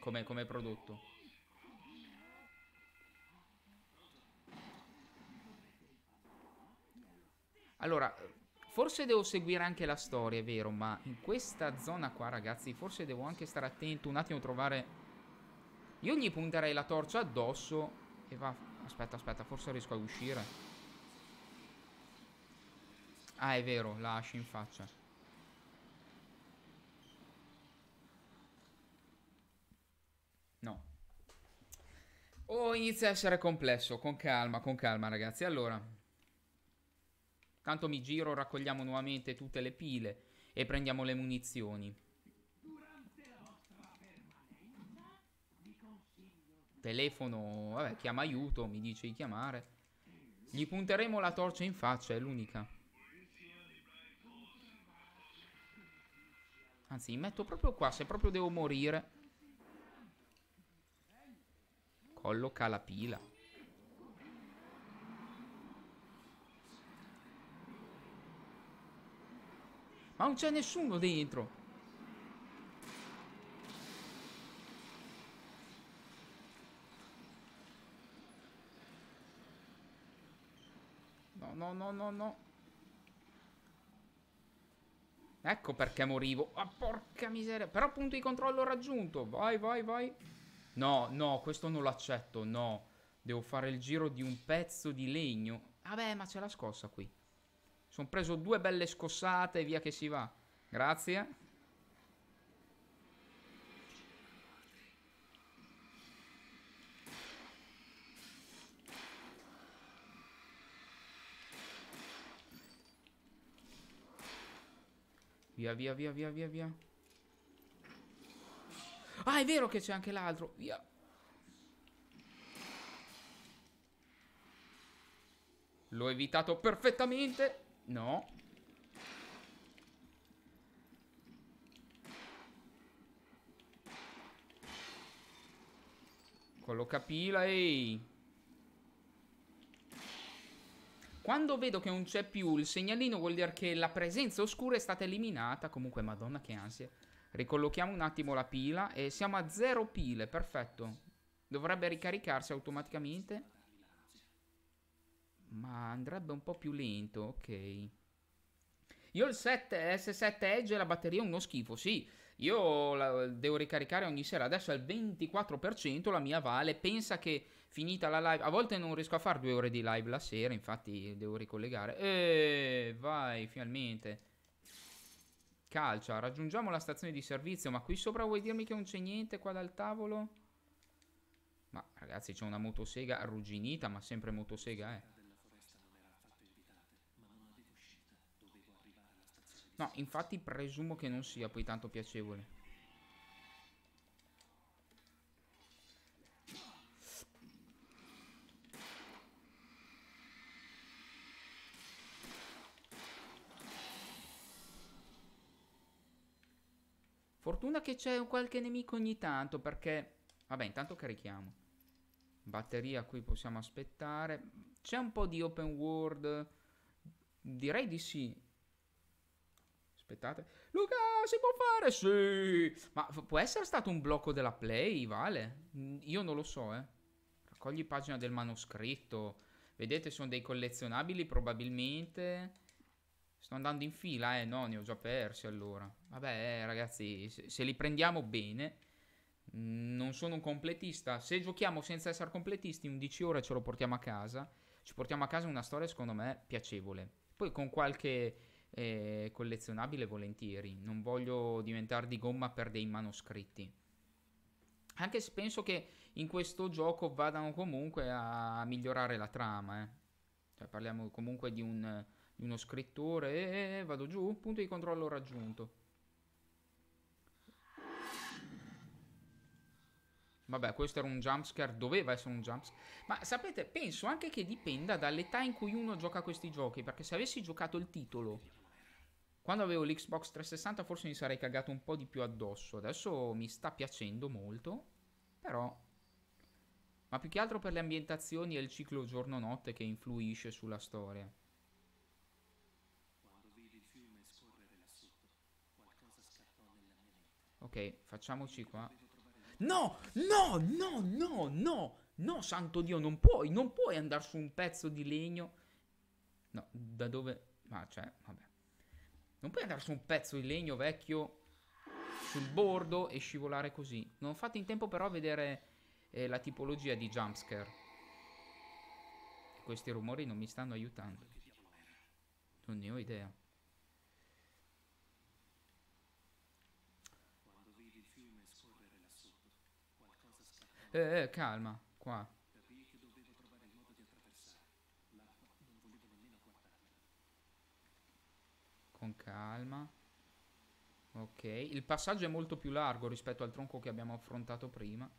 come, come prodotto. Allora, forse devo seguire anche la storia, è vero, ma in questa zona qua ragazzi forse devo anche stare attento, un attimo a trovare... Io gli punterei la torcia addosso e va Aspetta, aspetta, forse riesco a uscire. Ah, è vero, la asci in faccia. No. Oh, inizia a essere complesso, con calma, con calma ragazzi. Allora, tanto mi giro, raccogliamo nuovamente tutte le pile e prendiamo le munizioni. telefono, vabbè, chiama aiuto, mi dice di chiamare. Gli punteremo la torcia in faccia, è l'unica. Anzi, mi metto proprio qua, se proprio devo morire. Colloca la pila. Ma non c'è nessuno dentro. no, no, no, no. Ecco perché morivo. Ah, oh, porca miseria. Però punto di controllo raggiunto. Vai, vai, vai. No, no, questo non l'accetto, no. Devo fare il giro di un pezzo di legno. Vabbè, ma c'è la scossa qui. Sono preso due belle scossate e via che si va. Grazie. Via, via, via, via, via, via. Ah, è vero che c'è anche l'altro. Via. L'ho evitato perfettamente. No. Quello capila, ehi. Quando vedo che non c'è più il segnalino vuol dire che la presenza oscura è stata eliminata. Comunque, madonna che ansia. Ricollochiamo un attimo la pila e siamo a zero pile, perfetto. Dovrebbe ricaricarsi automaticamente. Ma andrebbe un po' più lento, ok. Io il 7 S7 Edge e la batteria è uno schifo, sì. Io la, devo ricaricare ogni sera, adesso è al 24% la mia vale, pensa che finita la live, a volte non riesco a fare due ore di live la sera, infatti devo ricollegare. E vai, finalmente. Calcia, raggiungiamo la stazione di servizio, ma qui sopra vuoi dirmi che non c'è niente qua dal tavolo? Ma ragazzi c'è una motosega arrugginita, ma sempre motosega eh. No, infatti presumo che non sia poi tanto piacevole. Fortuna che c'è qualche nemico ogni tanto perché... Vabbè, intanto carichiamo. Batteria qui possiamo aspettare. C'è un po' di open world. Direi di sì. Aspettate. Luca, si può fare? Sì! Ma può essere stato un blocco della play, Vale? Mm, io non lo so, eh. Raccogli pagina del manoscritto. Vedete, sono dei collezionabili, probabilmente. Sto andando in fila, eh. No, ne ho già persi, allora. Vabbè, eh, ragazzi, se li prendiamo bene. Mm, non sono un completista. Se giochiamo senza essere completisti, 11 ore ce lo portiamo a casa. Ci portiamo a casa una storia, secondo me, piacevole. Poi con qualche eh, collezionabile volentieri, non voglio diventare di gomma per dei manoscritti. Anche se penso che in questo gioco vadano comunque a migliorare la trama, eh. cioè, parliamo comunque di, un, di uno scrittore, eh, vado giù, punto di controllo raggiunto. Vabbè, questo era un jumpscare, doveva essere un jumpscare. Ma sapete, penso anche che dipenda dall'età in cui uno gioca questi giochi, perché se avessi giocato il titolo quando avevo l'Xbox 360 forse mi sarei cagato un po' di più addosso. Adesso mi sta piacendo molto, però... Ma più che altro per le ambientazioni e il ciclo giorno-notte che influisce sulla storia. Ok, facciamoci qua. No, no, no, no, no, no, santo Dio, non puoi, non puoi andare su un pezzo di legno. No, da dove... Ma ah, cioè, vabbè. Non puoi andare su un pezzo di legno vecchio sul bordo e scivolare così. Non fate in tempo però a vedere eh, la tipologia di jumpscare. Questi rumori non mi stanno aiutando. Non ne ho idea. Eh, eh, calma, qua. con calma. Ok, il passaggio è molto più largo rispetto al tronco che abbiamo affrontato prima.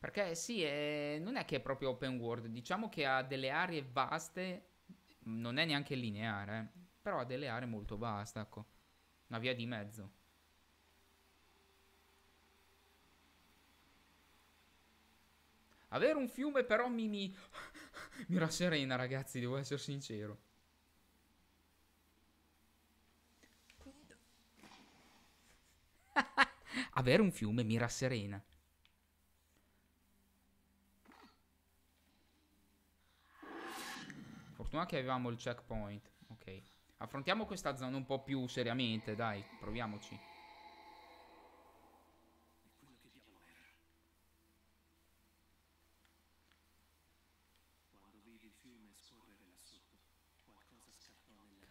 Perché sì, è... non è che è proprio open world, diciamo che ha delle aree vaste, non è neanche lineare, eh. però ha delle aree molto vaste, ecco, una via di mezzo. Avere un fiume però mi, mi, mi rasserena ragazzi, devo essere sincero. avere un fiume mi rasserena. Fortuna che avevamo il checkpoint. Ok. Affrontiamo questa zona un po' più seriamente, dai, proviamoci.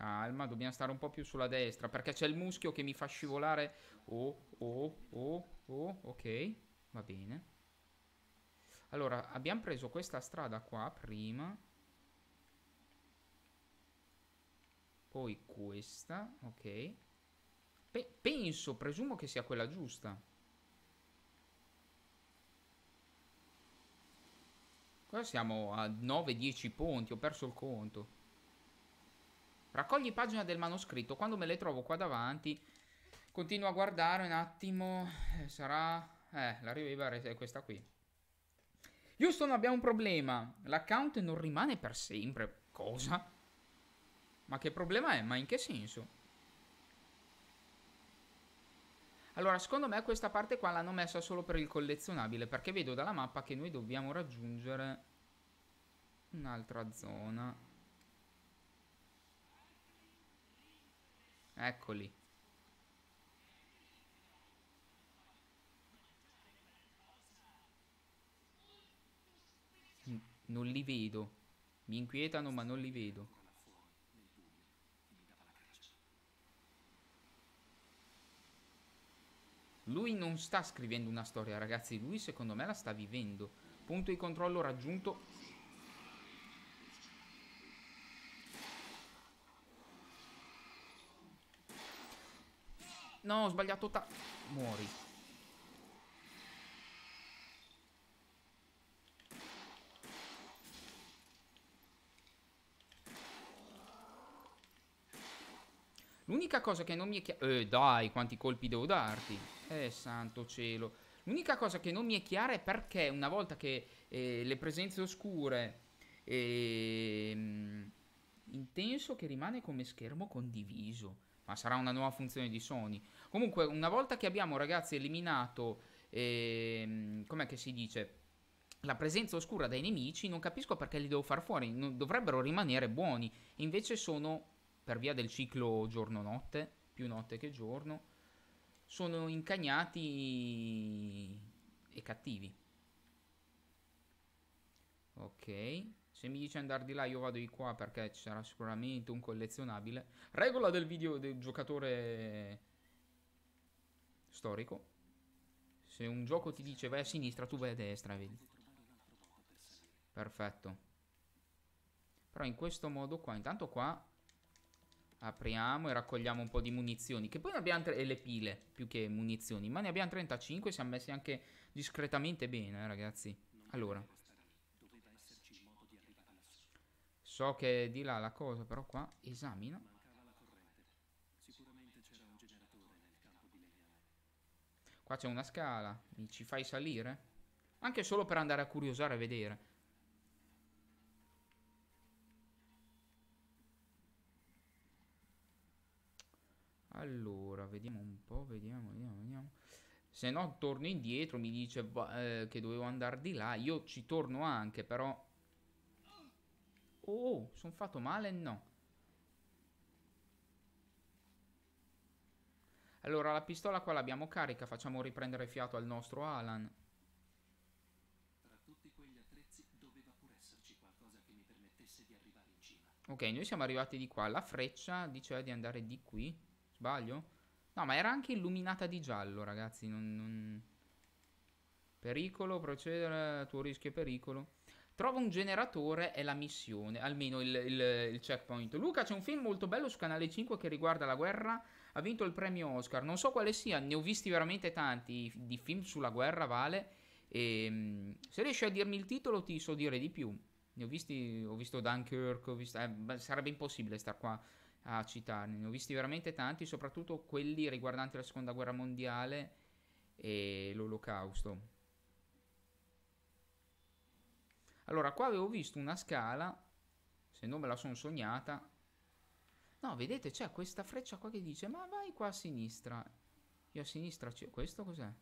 calma, dobbiamo stare un po' più sulla destra perché c'è il muschio che mi fa scivolare. Oh, oh, oh, oh, ok, va bene. Allora, abbiamo preso questa strada qua prima. Poi questa, ok. Pe penso, presumo che sia quella giusta. Qua siamo a 9-10 ponti, ho perso il conto. Raccogli pagina del manoscritto. Quando me le trovo qua davanti, continuo a guardare un attimo. Eh, sarà... Eh, la River è questa qui. Houston abbiamo un problema. L'account non rimane per sempre. Cosa? Ma che problema è? Ma in che senso? Allora, secondo me questa parte qua l'hanno messa solo per il collezionabile, perché vedo dalla mappa che noi dobbiamo raggiungere un'altra zona. Eccoli. N non li vedo. Mi inquietano ma non li vedo. Lui non sta scrivendo una storia, ragazzi. Lui secondo me la sta vivendo. Punto di controllo raggiunto. No, ho sbagliato ta... Muori. L'unica cosa che non mi è chiara... Eh, dai, quanti colpi devo darti? Eh, santo cielo. L'unica cosa che non mi è chiara è perché una volta che eh, le presenze oscure... Eh, intenso che rimane come schermo condiviso ma sarà una nuova funzione di Sony. Comunque, una volta che abbiamo, ragazzi, eliminato, ehm, com'è che si dice, la presenza oscura dei nemici, non capisco perché li devo far fuori, non, dovrebbero rimanere buoni. Invece sono, per via del ciclo giorno-notte, più notte che giorno, sono incagnati e cattivi. Ok. Se mi dice andare di là io vado di qua perché ci sarà sicuramente un collezionabile. Regola del video del giocatore storico. Se un gioco ti dice vai a sinistra tu vai a destra, vedi. Perfetto. Però in questo modo qua, intanto qua apriamo e raccogliamo un po' di munizioni. Che poi ne abbiamo tre, le pile più che munizioni, ma ne abbiamo 35, siamo messi anche discretamente bene, eh, ragazzi. Allora, So che è di là la cosa, però qua esamina. Qua c'è una scala. Mi ci fai salire? Anche solo per andare a curiosare e vedere. Allora, vediamo un po', vediamo, vediamo, vediamo. Se no torno indietro, mi dice eh, che dovevo andare di là. Io ci torno anche, però Oh, oh sono fatto male? No. Allora, la pistola qua l'abbiamo carica, facciamo riprendere fiato al nostro Alan. Ok, noi siamo arrivati di qua. La freccia diceva di andare di qui. Sbaglio? No, ma era anche illuminata di giallo, ragazzi. Non, non... Pericolo, procedere, tuo rischio e pericolo. Trova un generatore è la missione, almeno il, il, il, checkpoint. Luca, c'è un film molto bello su Canale 5 che riguarda la guerra, ha vinto il premio Oscar, non so quale sia, ne ho visti veramente tanti di film sulla guerra, Vale, e, ehm, se riesci a dirmi il titolo ti so dire di più. Ne ho visti, ho visto Dunkirk, ho visto, eh, sarebbe impossibile star qua a citarne, ne ho visti veramente tanti, soprattutto quelli riguardanti la seconda guerra mondiale e l'olocausto. Allora, qua avevo visto una scala, se non me la sono sognata. No, vedete, c'è questa freccia qua che dice, ma vai qua a sinistra. Io a sinistra c'è... Questo cos'è?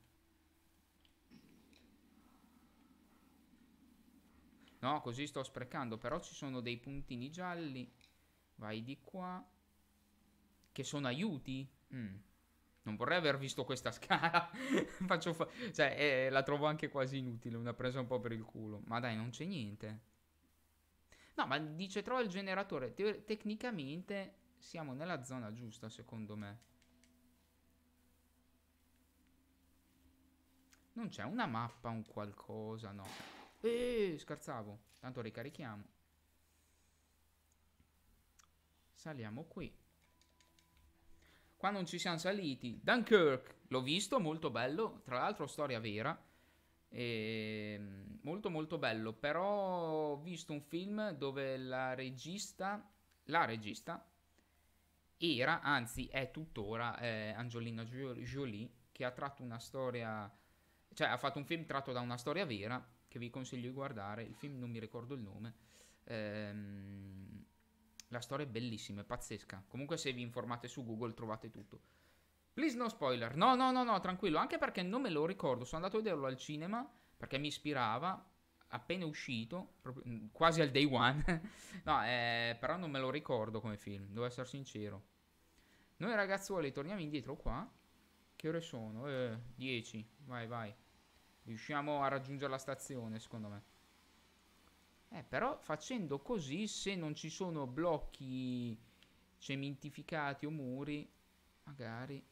No, così sto sprecando, però ci sono dei puntini gialli. Vai di qua. Che sono aiuti. Mm. Non vorrei aver visto questa scala. fa... Cioè, eh, la trovo anche quasi inutile, una presa un po' per il culo. Ma dai, non c'è niente. No, ma dice trova il generatore. Te tecnicamente siamo nella zona giusta, secondo me. Non c'è una mappa, un qualcosa, no. Eeeh, scherzavo. Tanto ricarichiamo. Saliamo qui qua non ci siamo saliti. Dunkirk, l'ho visto, molto bello, tra l'altro storia vera. E ehm, molto molto bello, però ho visto un film dove la regista, la regista era, anzi è tuttora eh, Angelina Jolie che ha tratto una storia, cioè ha fatto un film tratto da una storia vera che vi consiglio di guardare, il film non mi ricordo il nome. Ehm, la storia è bellissima, è pazzesca. Comunque se vi informate su Google trovate tutto. Please no spoiler. No, no, no, no, tranquillo. Anche perché non me lo ricordo. Sono andato a vederlo al cinema perché mi ispirava. Appena uscito, proprio, mm, quasi al day one. no, eh, però non me lo ricordo come film, devo essere sincero. Noi ragazzuoli torniamo indietro qua. Che ore sono? Eh, Vai, vai. Riusciamo a raggiungere la stazione, secondo me. Eh, però facendo così, se non ci sono blocchi cementificati o muri, magari...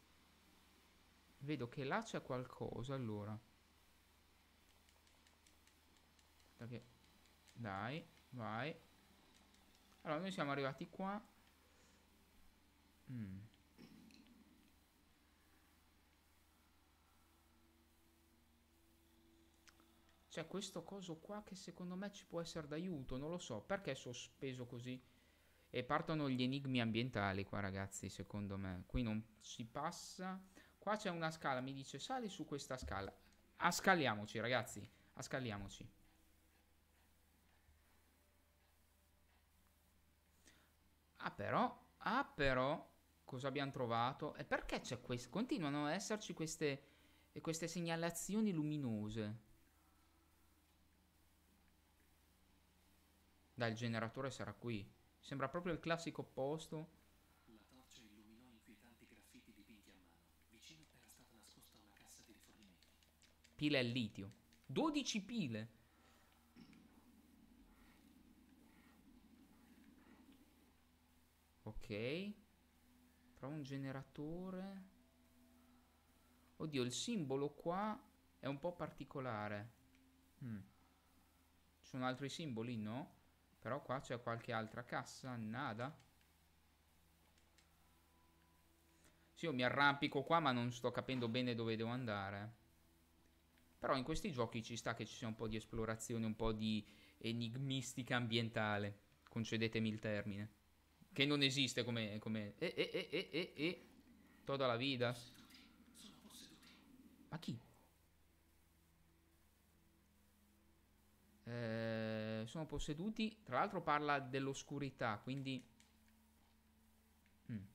Vedo che là c'è qualcosa, allora. Perché... Dai, vai. Allora, noi siamo arrivati qua. Mm. cioè questo coso qua che secondo me ci può essere d'aiuto, non lo so, perché è sospeso così? E partono gli enigmi ambientali qua ragazzi, secondo me. Qui non si passa. Qua c'è una scala, mi dice sali su questa scala. Ascaliamoci ragazzi, ascaliamoci. Ah però, ah però, cosa abbiamo trovato? E perché c'è questo? Continuano ad esserci queste, queste segnalazioni luminose. Dai, il generatore sarà qui. Sembra proprio il classico posto. La torcia illuminò inquietanti graffiti dipinti a mano. Vicino era stata nascosta una cassa di rifornimenti. Pile al litio. 12 pile. Ok. Trova un generatore. Oddio, il simbolo qua è un po' particolare. Hmm. Ci sono altri simboli, no? Però qua c'è qualche altra cassa, nada. Sì, io mi arrampico qua ma non sto capendo bene dove devo andare. Però in questi giochi ci sta che ci sia un po' di esplorazione, un po' di enigmistica ambientale. Concedetemi il termine. Che non esiste come... come... E, eh, e, eh, e, eh, e, eh, e, e. Toda la vita. Ma chi? Eh, sono posseduti. Tra l'altro parla dell'oscurità, quindi... Mm.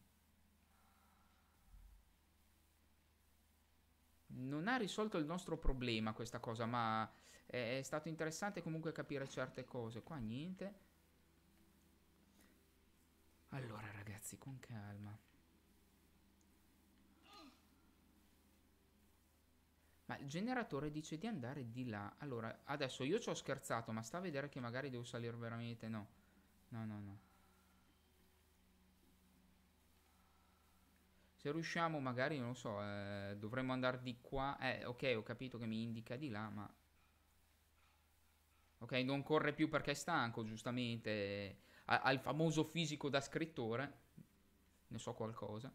Non ha risolto il nostro problema questa cosa, ma è, è stato interessante comunque capire certe cose. Qua niente. Allora ragazzi, con calma. ma il generatore dice di andare di là. Allora, adesso io ci ho scherzato, ma sta a vedere che magari devo salire veramente. No, no, no, no. Se riusciamo, magari, non lo so, eh, dovremmo andare di qua. Eh, ok, ho capito che mi indica di là, ma... Ok, non corre più perché è stanco, giustamente. Ha, il famoso fisico da scrittore. Ne so qualcosa.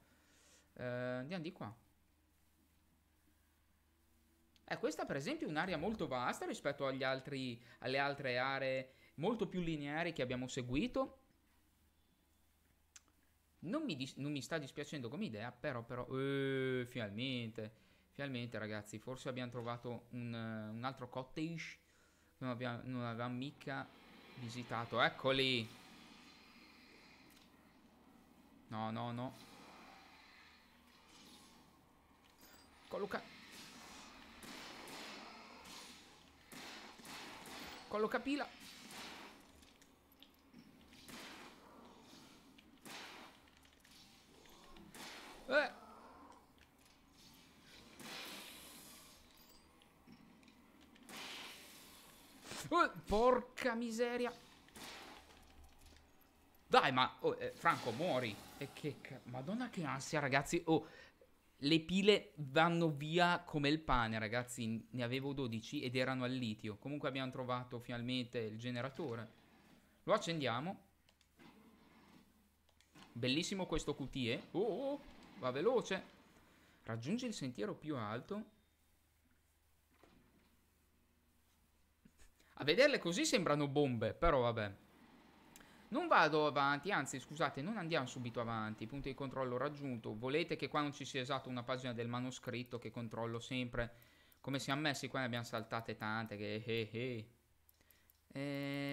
Eh, andiamo di qua. Eh, questa per esempio è un'area molto vasta rispetto altri, alle altre aree molto più lineari che abbiamo seguito. Non mi, dis- non mi sta dispiacendo come idea, però, però eh, finalmente, finalmente ragazzi, forse abbiamo trovato un, uh, un altro cottage non, abbiamo, non avevamo mica visitato. Eccoli! No, no, no. Colloca... Collo capila. Eh. Uh, porca miseria. Dai, ma... Oh, eh, Franco, muori. E che... Madonna che ansia, ragazzi. Oh, le pile vanno via come il pane, ragazzi. Ne avevo 12 ed erano al litio. Comunque abbiamo trovato finalmente il generatore. Lo accendiamo. Bellissimo questo QTE. Oh, oh, oh, va veloce. Raggiunge il sentiero più alto. A vederle così sembrano bombe, però vabbè. Non vado avanti, anzi scusate, non andiamo subito avanti, punto di controllo raggiunto. Volete che qua non ci sia esatto una pagina del manoscritto che controllo sempre? Come siamo messi qua ne abbiamo saltate tante che... Eh, eh. Eh,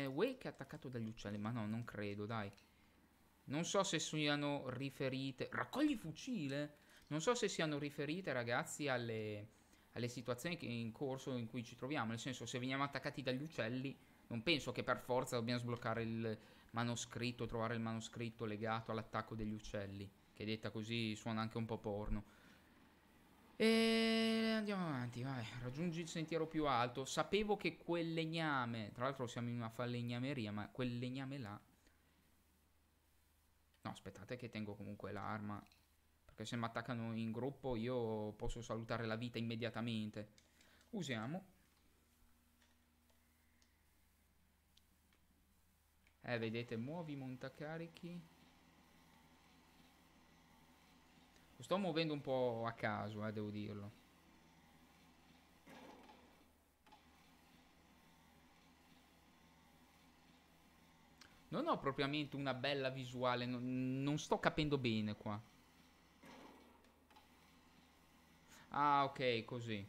eh Wake è attaccato dagli uccelli, ma no, non credo, dai. Non so se siano riferite... Raccogli fucile? Non so se siano riferite, ragazzi, alle, alle situazioni in corso in cui ci troviamo. Nel senso, se veniamo attaccati dagli uccelli, non penso che per forza dobbiamo sbloccare il manoscritto, trovare il manoscritto legato all'attacco degli uccelli, che detta così suona anche un po' porno. E andiamo avanti, vai, raggiungi il sentiero più alto. Sapevo che quel legname, tra l'altro siamo in una falegnameria, ma quel legname là... No, aspettate che tengo comunque l'arma, perché se mi attaccano in gruppo io posso salutare la vita immediatamente. Usiamo eh vedete muovi montacarichi lo sto muovendo un po' a caso eh, devo dirlo Non ho propriamente una bella visuale, non, non sto capendo bene qua. Ah, ok, così.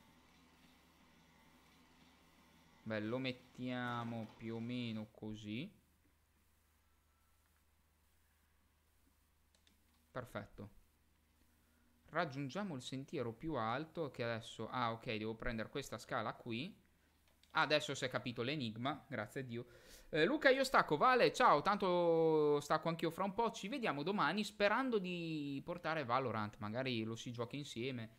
Beh, lo mettiamo più o meno così. Perfetto. Raggiungiamo il sentiero più alto che adesso... Ah, ok, devo prendere questa scala qui. Adesso si è capito l'enigma, grazie a Dio. Eh, Luca, io stacco, Vale, ciao, tanto stacco anch'io fra un po', ci vediamo domani sperando di portare Valorant, magari lo si gioca insieme,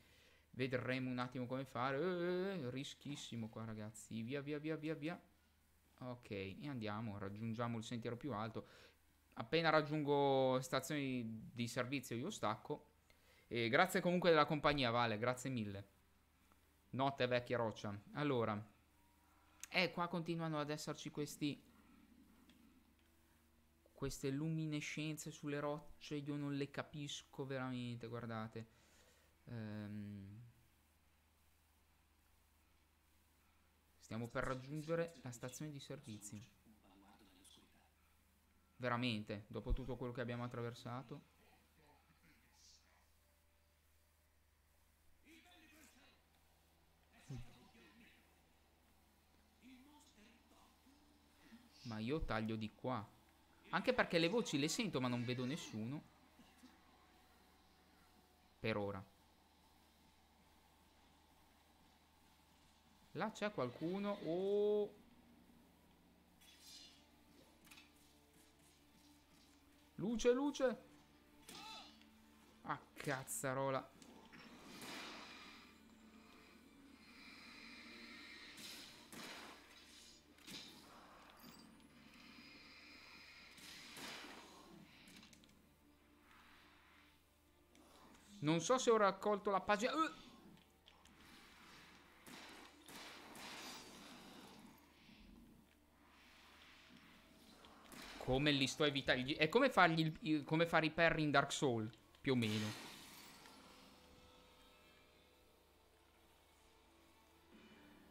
vedremo un attimo come fare, eh, eh, eh rischissimo qua ragazzi, via via via via via. Ok, andiamo, raggiungiamo il sentiero più alto appena raggiungo stazioni di servizio io stacco. E grazie comunque della compagnia, Vale, grazie mille. Notte vecchia roccia. Allora, eh, qua continuano ad esserci questi... Queste luminescenze sulle rocce, io non le capisco veramente, guardate. Ehm... Stiamo per raggiungere la stazione di servizi veramente, dopo tutto quello che abbiamo attraversato. Ma io taglio di qua. Anche perché le voci le sento ma non vedo nessuno. Per ora. Là c'è qualcuno. Oh... Luce, luce. Ah, cazzarola. Non so se ho raccolto la pagina... Uh! come li sto evitando. È come, fargli, come fare i perri in Dark Souls, più o meno.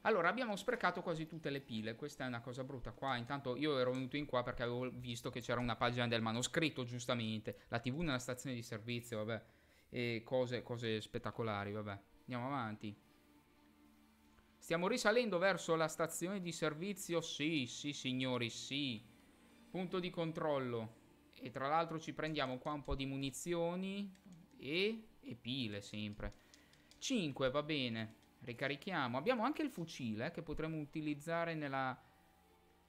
Allora, abbiamo sprecato quasi tutte le pile, questa è una cosa brutta qua. Intanto io ero venuto in qua perché avevo visto che c'era una pagina del manoscritto, giustamente. La tv nella stazione di servizio, vabbè. E cose, cose spettacolari, vabbè. Andiamo avanti. Stiamo risalendo verso la stazione di servizio? Sì, sì, signori, sì punto di controllo e tra l'altro ci prendiamo qua un po' di munizioni e, e pile sempre 5 va bene ricarichiamo abbiamo anche il fucile eh, che potremmo utilizzare nella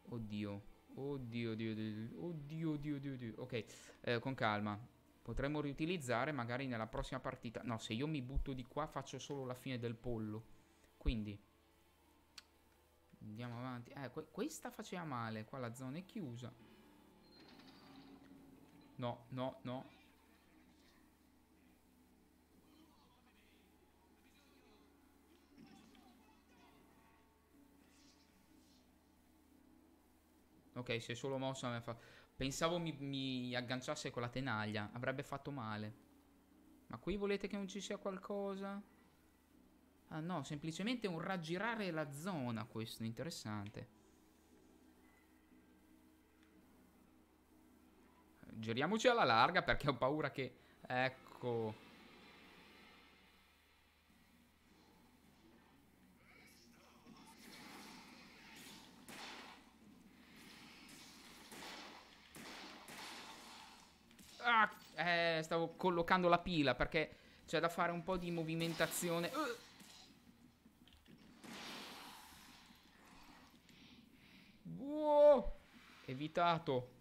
oddio oddio oddio oddio oddio oddio, oddio, oddio. ok eh, con calma potremmo riutilizzare magari nella prossima partita no se io mi butto di qua faccio solo la fine del pollo quindi andiamo avanti eh, questa faceva male qua la zona è chiusa No, no, no. Ok, si è solo mossa mi fa... Pensavo mi, mi agganciasse con la tenaglia. Avrebbe fatto male. Ma qui volete che non ci sia qualcosa? Ah no, semplicemente un raggirare la zona questo, interessante. giriamoci alla larga perché ho paura che... Ecco... Ah, eh, stavo collocando la pila perché c'è da fare un po' di movimentazione. Uh! Evitato.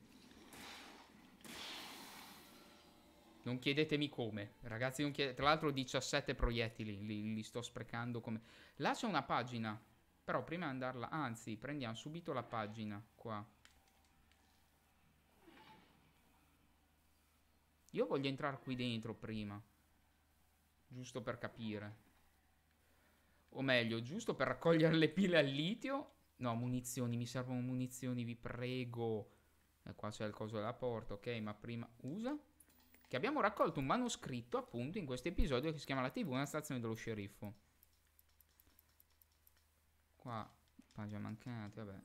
Non chiedetemi come, ragazzi, chied... tra l'altro 17 proiettili, li, li, sto sprecando come... Là c'è una pagina, però prima di andarla, anzi, prendiamo subito la pagina qua. Io voglio entrare qui dentro prima, giusto per capire. O meglio, giusto per raccogliere le pile al litio. No, munizioni, mi servono munizioni, vi prego. E eh, qua c'è il coso della porta, ok, ma prima... Usa? che abbiamo raccolto un manoscritto appunto in questo episodio che si chiama La TV, una stazione dello sceriffo. Qua, pagina mancante, vabbè.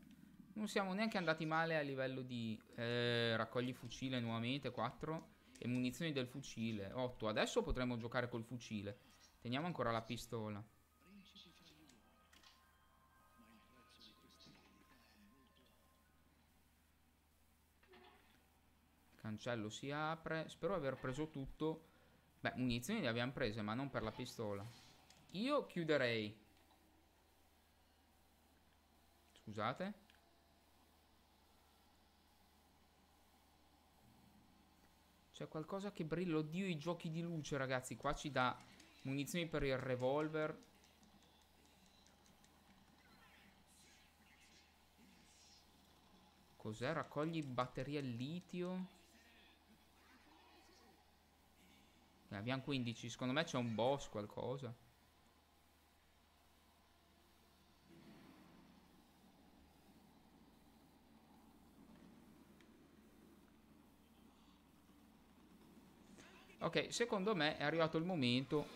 Non siamo neanche andati male a livello di eh, raccogli fucile nuovamente, 4, e munizioni del fucile, 8. Adesso potremmo giocare col fucile. Teniamo ancora la pistola. cancello si apre spero di aver preso tutto beh munizioni le abbiamo prese ma non per la pistola io chiuderei scusate c'è qualcosa che brilla oddio i giochi di luce ragazzi qua ci dà munizioni per il revolver Cos'è? Raccogli batteria al litio Ne eh, abbiamo 15. Secondo me c'è un boss qualcosa. Ok, secondo me è arrivato il momento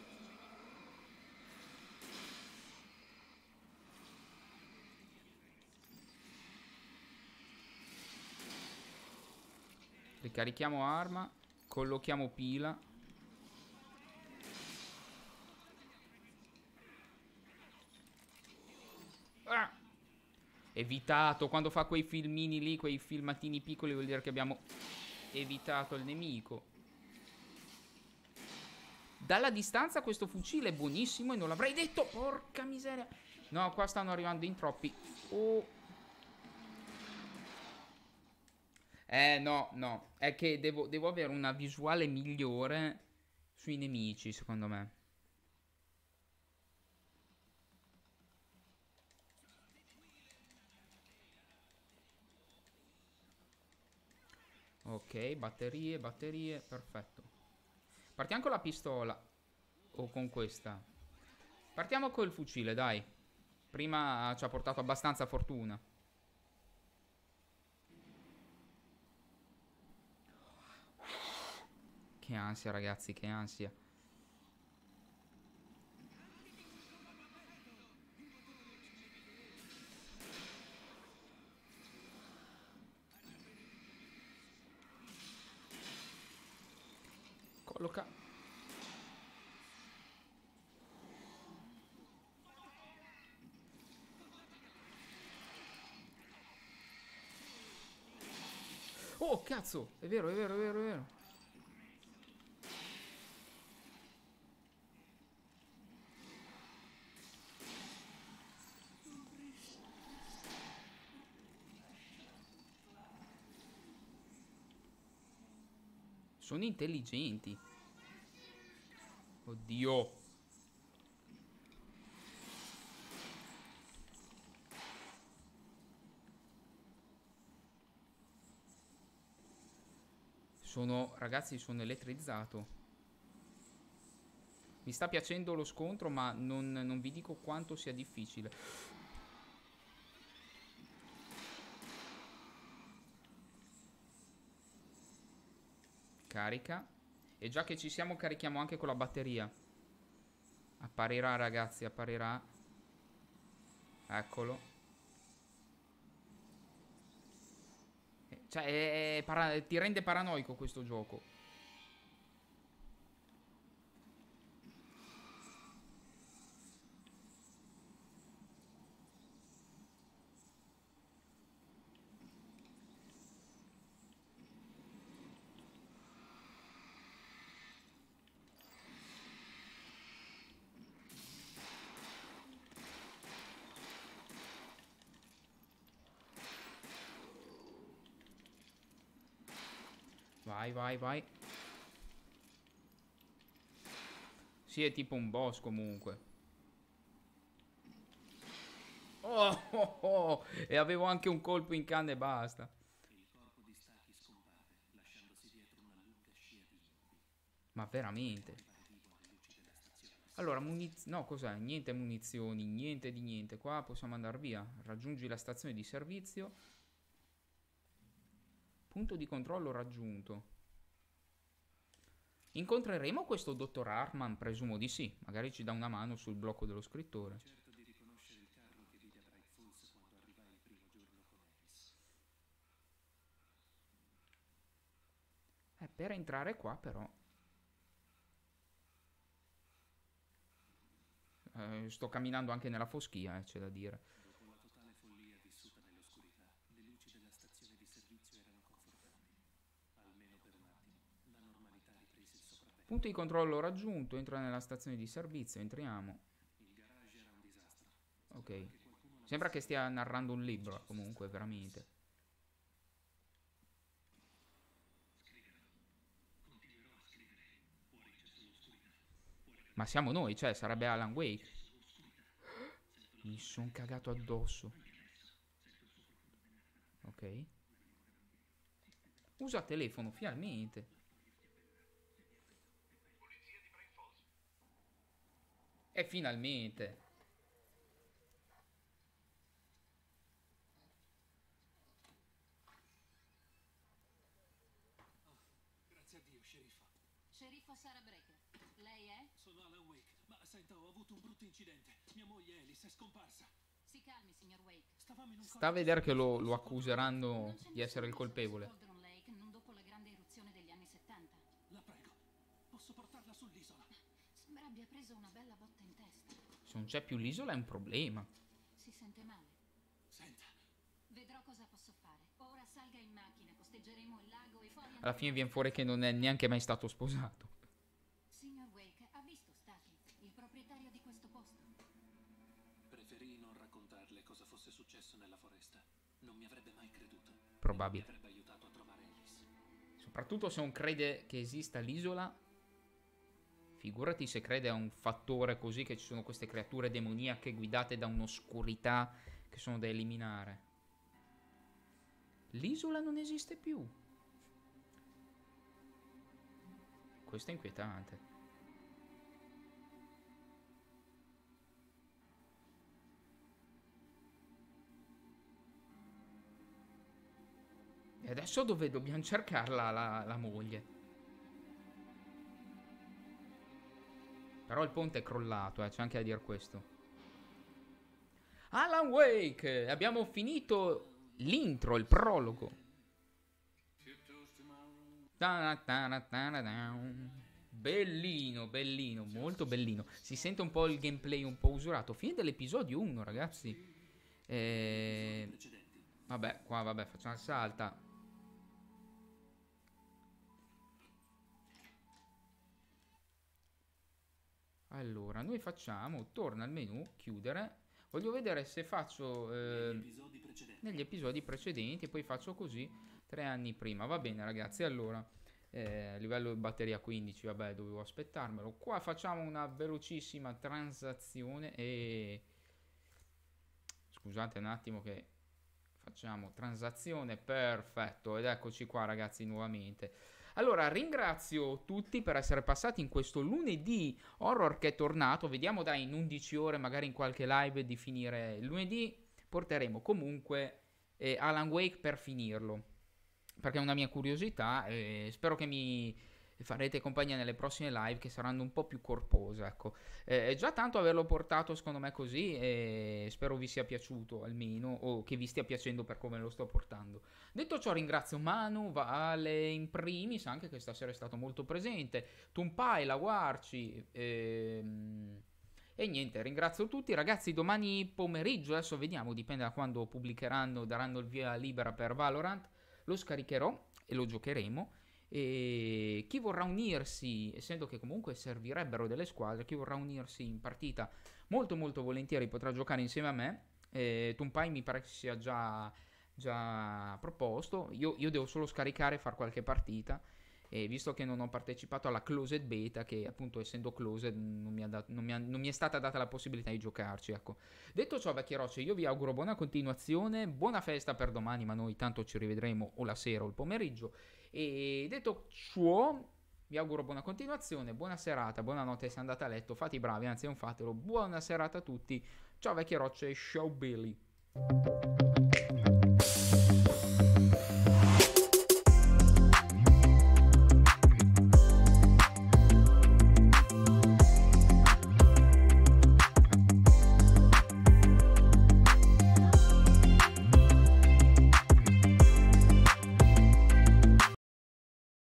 Ricarichiamo arma Collochiamo pila evitato. Quando fa quei filmini lì, quei filmatini piccoli, vuol dire che abbiamo evitato il nemico. Dalla distanza questo fucile è buonissimo e non l'avrei detto. Porca miseria. No, qua stanno arrivando in troppi. Oh. Eh, no, no. È che devo, devo avere una visuale migliore sui nemici, secondo me. Ok, batterie, batterie, perfetto. Partiamo con la pistola. O con questa. Partiamo col fucile, dai. Prima ci ha portato abbastanza fortuna. Che ansia, ragazzi, che ansia. lo cambio. Oh, cazzo! È vero, è vero, è vero, è vero. Sono intelligenti. Oddio. Sono, ragazzi, sono elettrizzato. Mi sta piacendo lo scontro, ma non, non vi dico quanto sia difficile. Carica. E già che ci siamo carichiamo anche con la batteria Apparirà ragazzi, apparirà Eccolo Cioè, è, è ti rende paranoico questo gioco vai, vai. Sì, è tipo un boss comunque. Oh, oh, oh, E avevo anche un colpo in canna e basta. Ma veramente? Allora, munizioni... No, cos'è? Niente munizioni, niente di niente. Qua possiamo andare via. Raggiungi la stazione di servizio. Punto di controllo raggiunto. Incontreremo questo dottor Hartman, presumo di sì, magari ci dà una mano sul blocco dello scrittore. Certo di riconoscere il carro che vide a Brightfulls quando arrivai il primo giorno con Alice. Eh, per entrare qua però... Eh, sto camminando anche nella foschia, eh, c'è da dire. Punto di controllo raggiunto, entra nella stazione di servizio, entriamo. Ok. Sembra che stia narrando un libro, comunque, veramente. Ma siamo noi, cioè, sarebbe Alan Wake. Mi sono cagato addosso. Ok. Usa telefono, finalmente. E finalmente. Oh, grazie a Dio, sceriffa. Sceriffa Sara Brecker. Lei è? Sono Alan Wake. Ma senta, ho avuto un brutto incidente. Mia moglie Alice è scomparsa. Si calmi, signor Wake. Sta a vedere che lo, lo accuseranno di essere il colpevole. non c'è più l'isola è un problema. Si sente male. Senta. Vedrò cosa posso fare. Ora salga in macchina, costeggeremo il lago e fuori... Alla fine viene fuori che non è neanche mai stato sposato. Signor Wake, ha visto Static, il proprietario di questo posto? Preferì non raccontarle cosa fosse successo nella foresta. Non mi avrebbe mai creduto. Probabile. Mi avrebbe aiutato a trovare Alice. Soprattutto se non crede che esista l'isola Figurati se crede a un fattore così che ci sono queste creature demoniache guidate da un'oscurità che sono da eliminare. L'isola non esiste più. Questo è inquietante. E adesso dove dobbiamo cercarla la, la moglie? Però il ponte è crollato, eh, c'è anche da dire questo. Alan Wake! Abbiamo finito l'intro, il prologo. Bellino, bellino, molto bellino. Si sente un po' il gameplay un po' usurato. Fine dell'episodio 1, ragazzi. Eh, vabbè, qua vabbè, facciamo una salta. Allora, noi facciamo, torna al menu, chiudere. Voglio vedere se faccio eh, negli, ehm, episodi negli, episodi precedenti e poi faccio così tre anni prima. Va bene ragazzi, allora, eh, livello di batteria 15, vabbè, dovevo aspettarmelo. Qua facciamo una velocissima transazione e... Scusate un attimo che facciamo transazione, perfetto, ed eccoci qua ragazzi nuovamente. Allora, ringrazio tutti per essere passati in questo lunedì horror che è tornato. Vediamo dai in 11 ore, magari in qualche live di finire il lunedì. Porteremo comunque eh, Alan Wake per finirlo. Perché è una mia curiosità. e spero che mi farete compagnia nelle prossime live che saranno un po' più corpose. Ecco. Eh, già tanto averlo portato secondo me così e spero vi sia piaciuto almeno o che vi stia piacendo per come lo sto portando. Detto ciò ringrazio Manu, Vale in primis anche che stasera è stato molto presente, Tumpai, Laguarci. Ehm... E niente, ringrazio tutti. Ragazzi, domani pomeriggio, adesso vediamo, dipende da quando pubblicheranno, daranno il via libera per Valorant, lo scaricherò e lo giocheremo. E chi vorrà unirsi, essendo che comunque servirebbero delle squadre, chi vorrà unirsi in partita molto molto volentieri potrà giocare insieme a me. Eh, Tumpai mi pare che sia già, già proposto, io, io devo solo scaricare e fare qualche partita. E visto che non ho partecipato alla closed beta, che appunto essendo closed non mi, dat- non mi, ha- non mi è stata data la possibilità di giocarci. Ecco. Detto ciò, vecchi rocce, io vi auguro buona continuazione, buona festa per domani, ma noi tanto ci rivedremo o la sera o il pomeriggio. E detto ciò, vi auguro buona continuazione, buona serata, buonanotte se andate a letto, fate i bravi, anzi non fatelo, buona serata a tutti, ciao vecchie rocce, ciao Billy.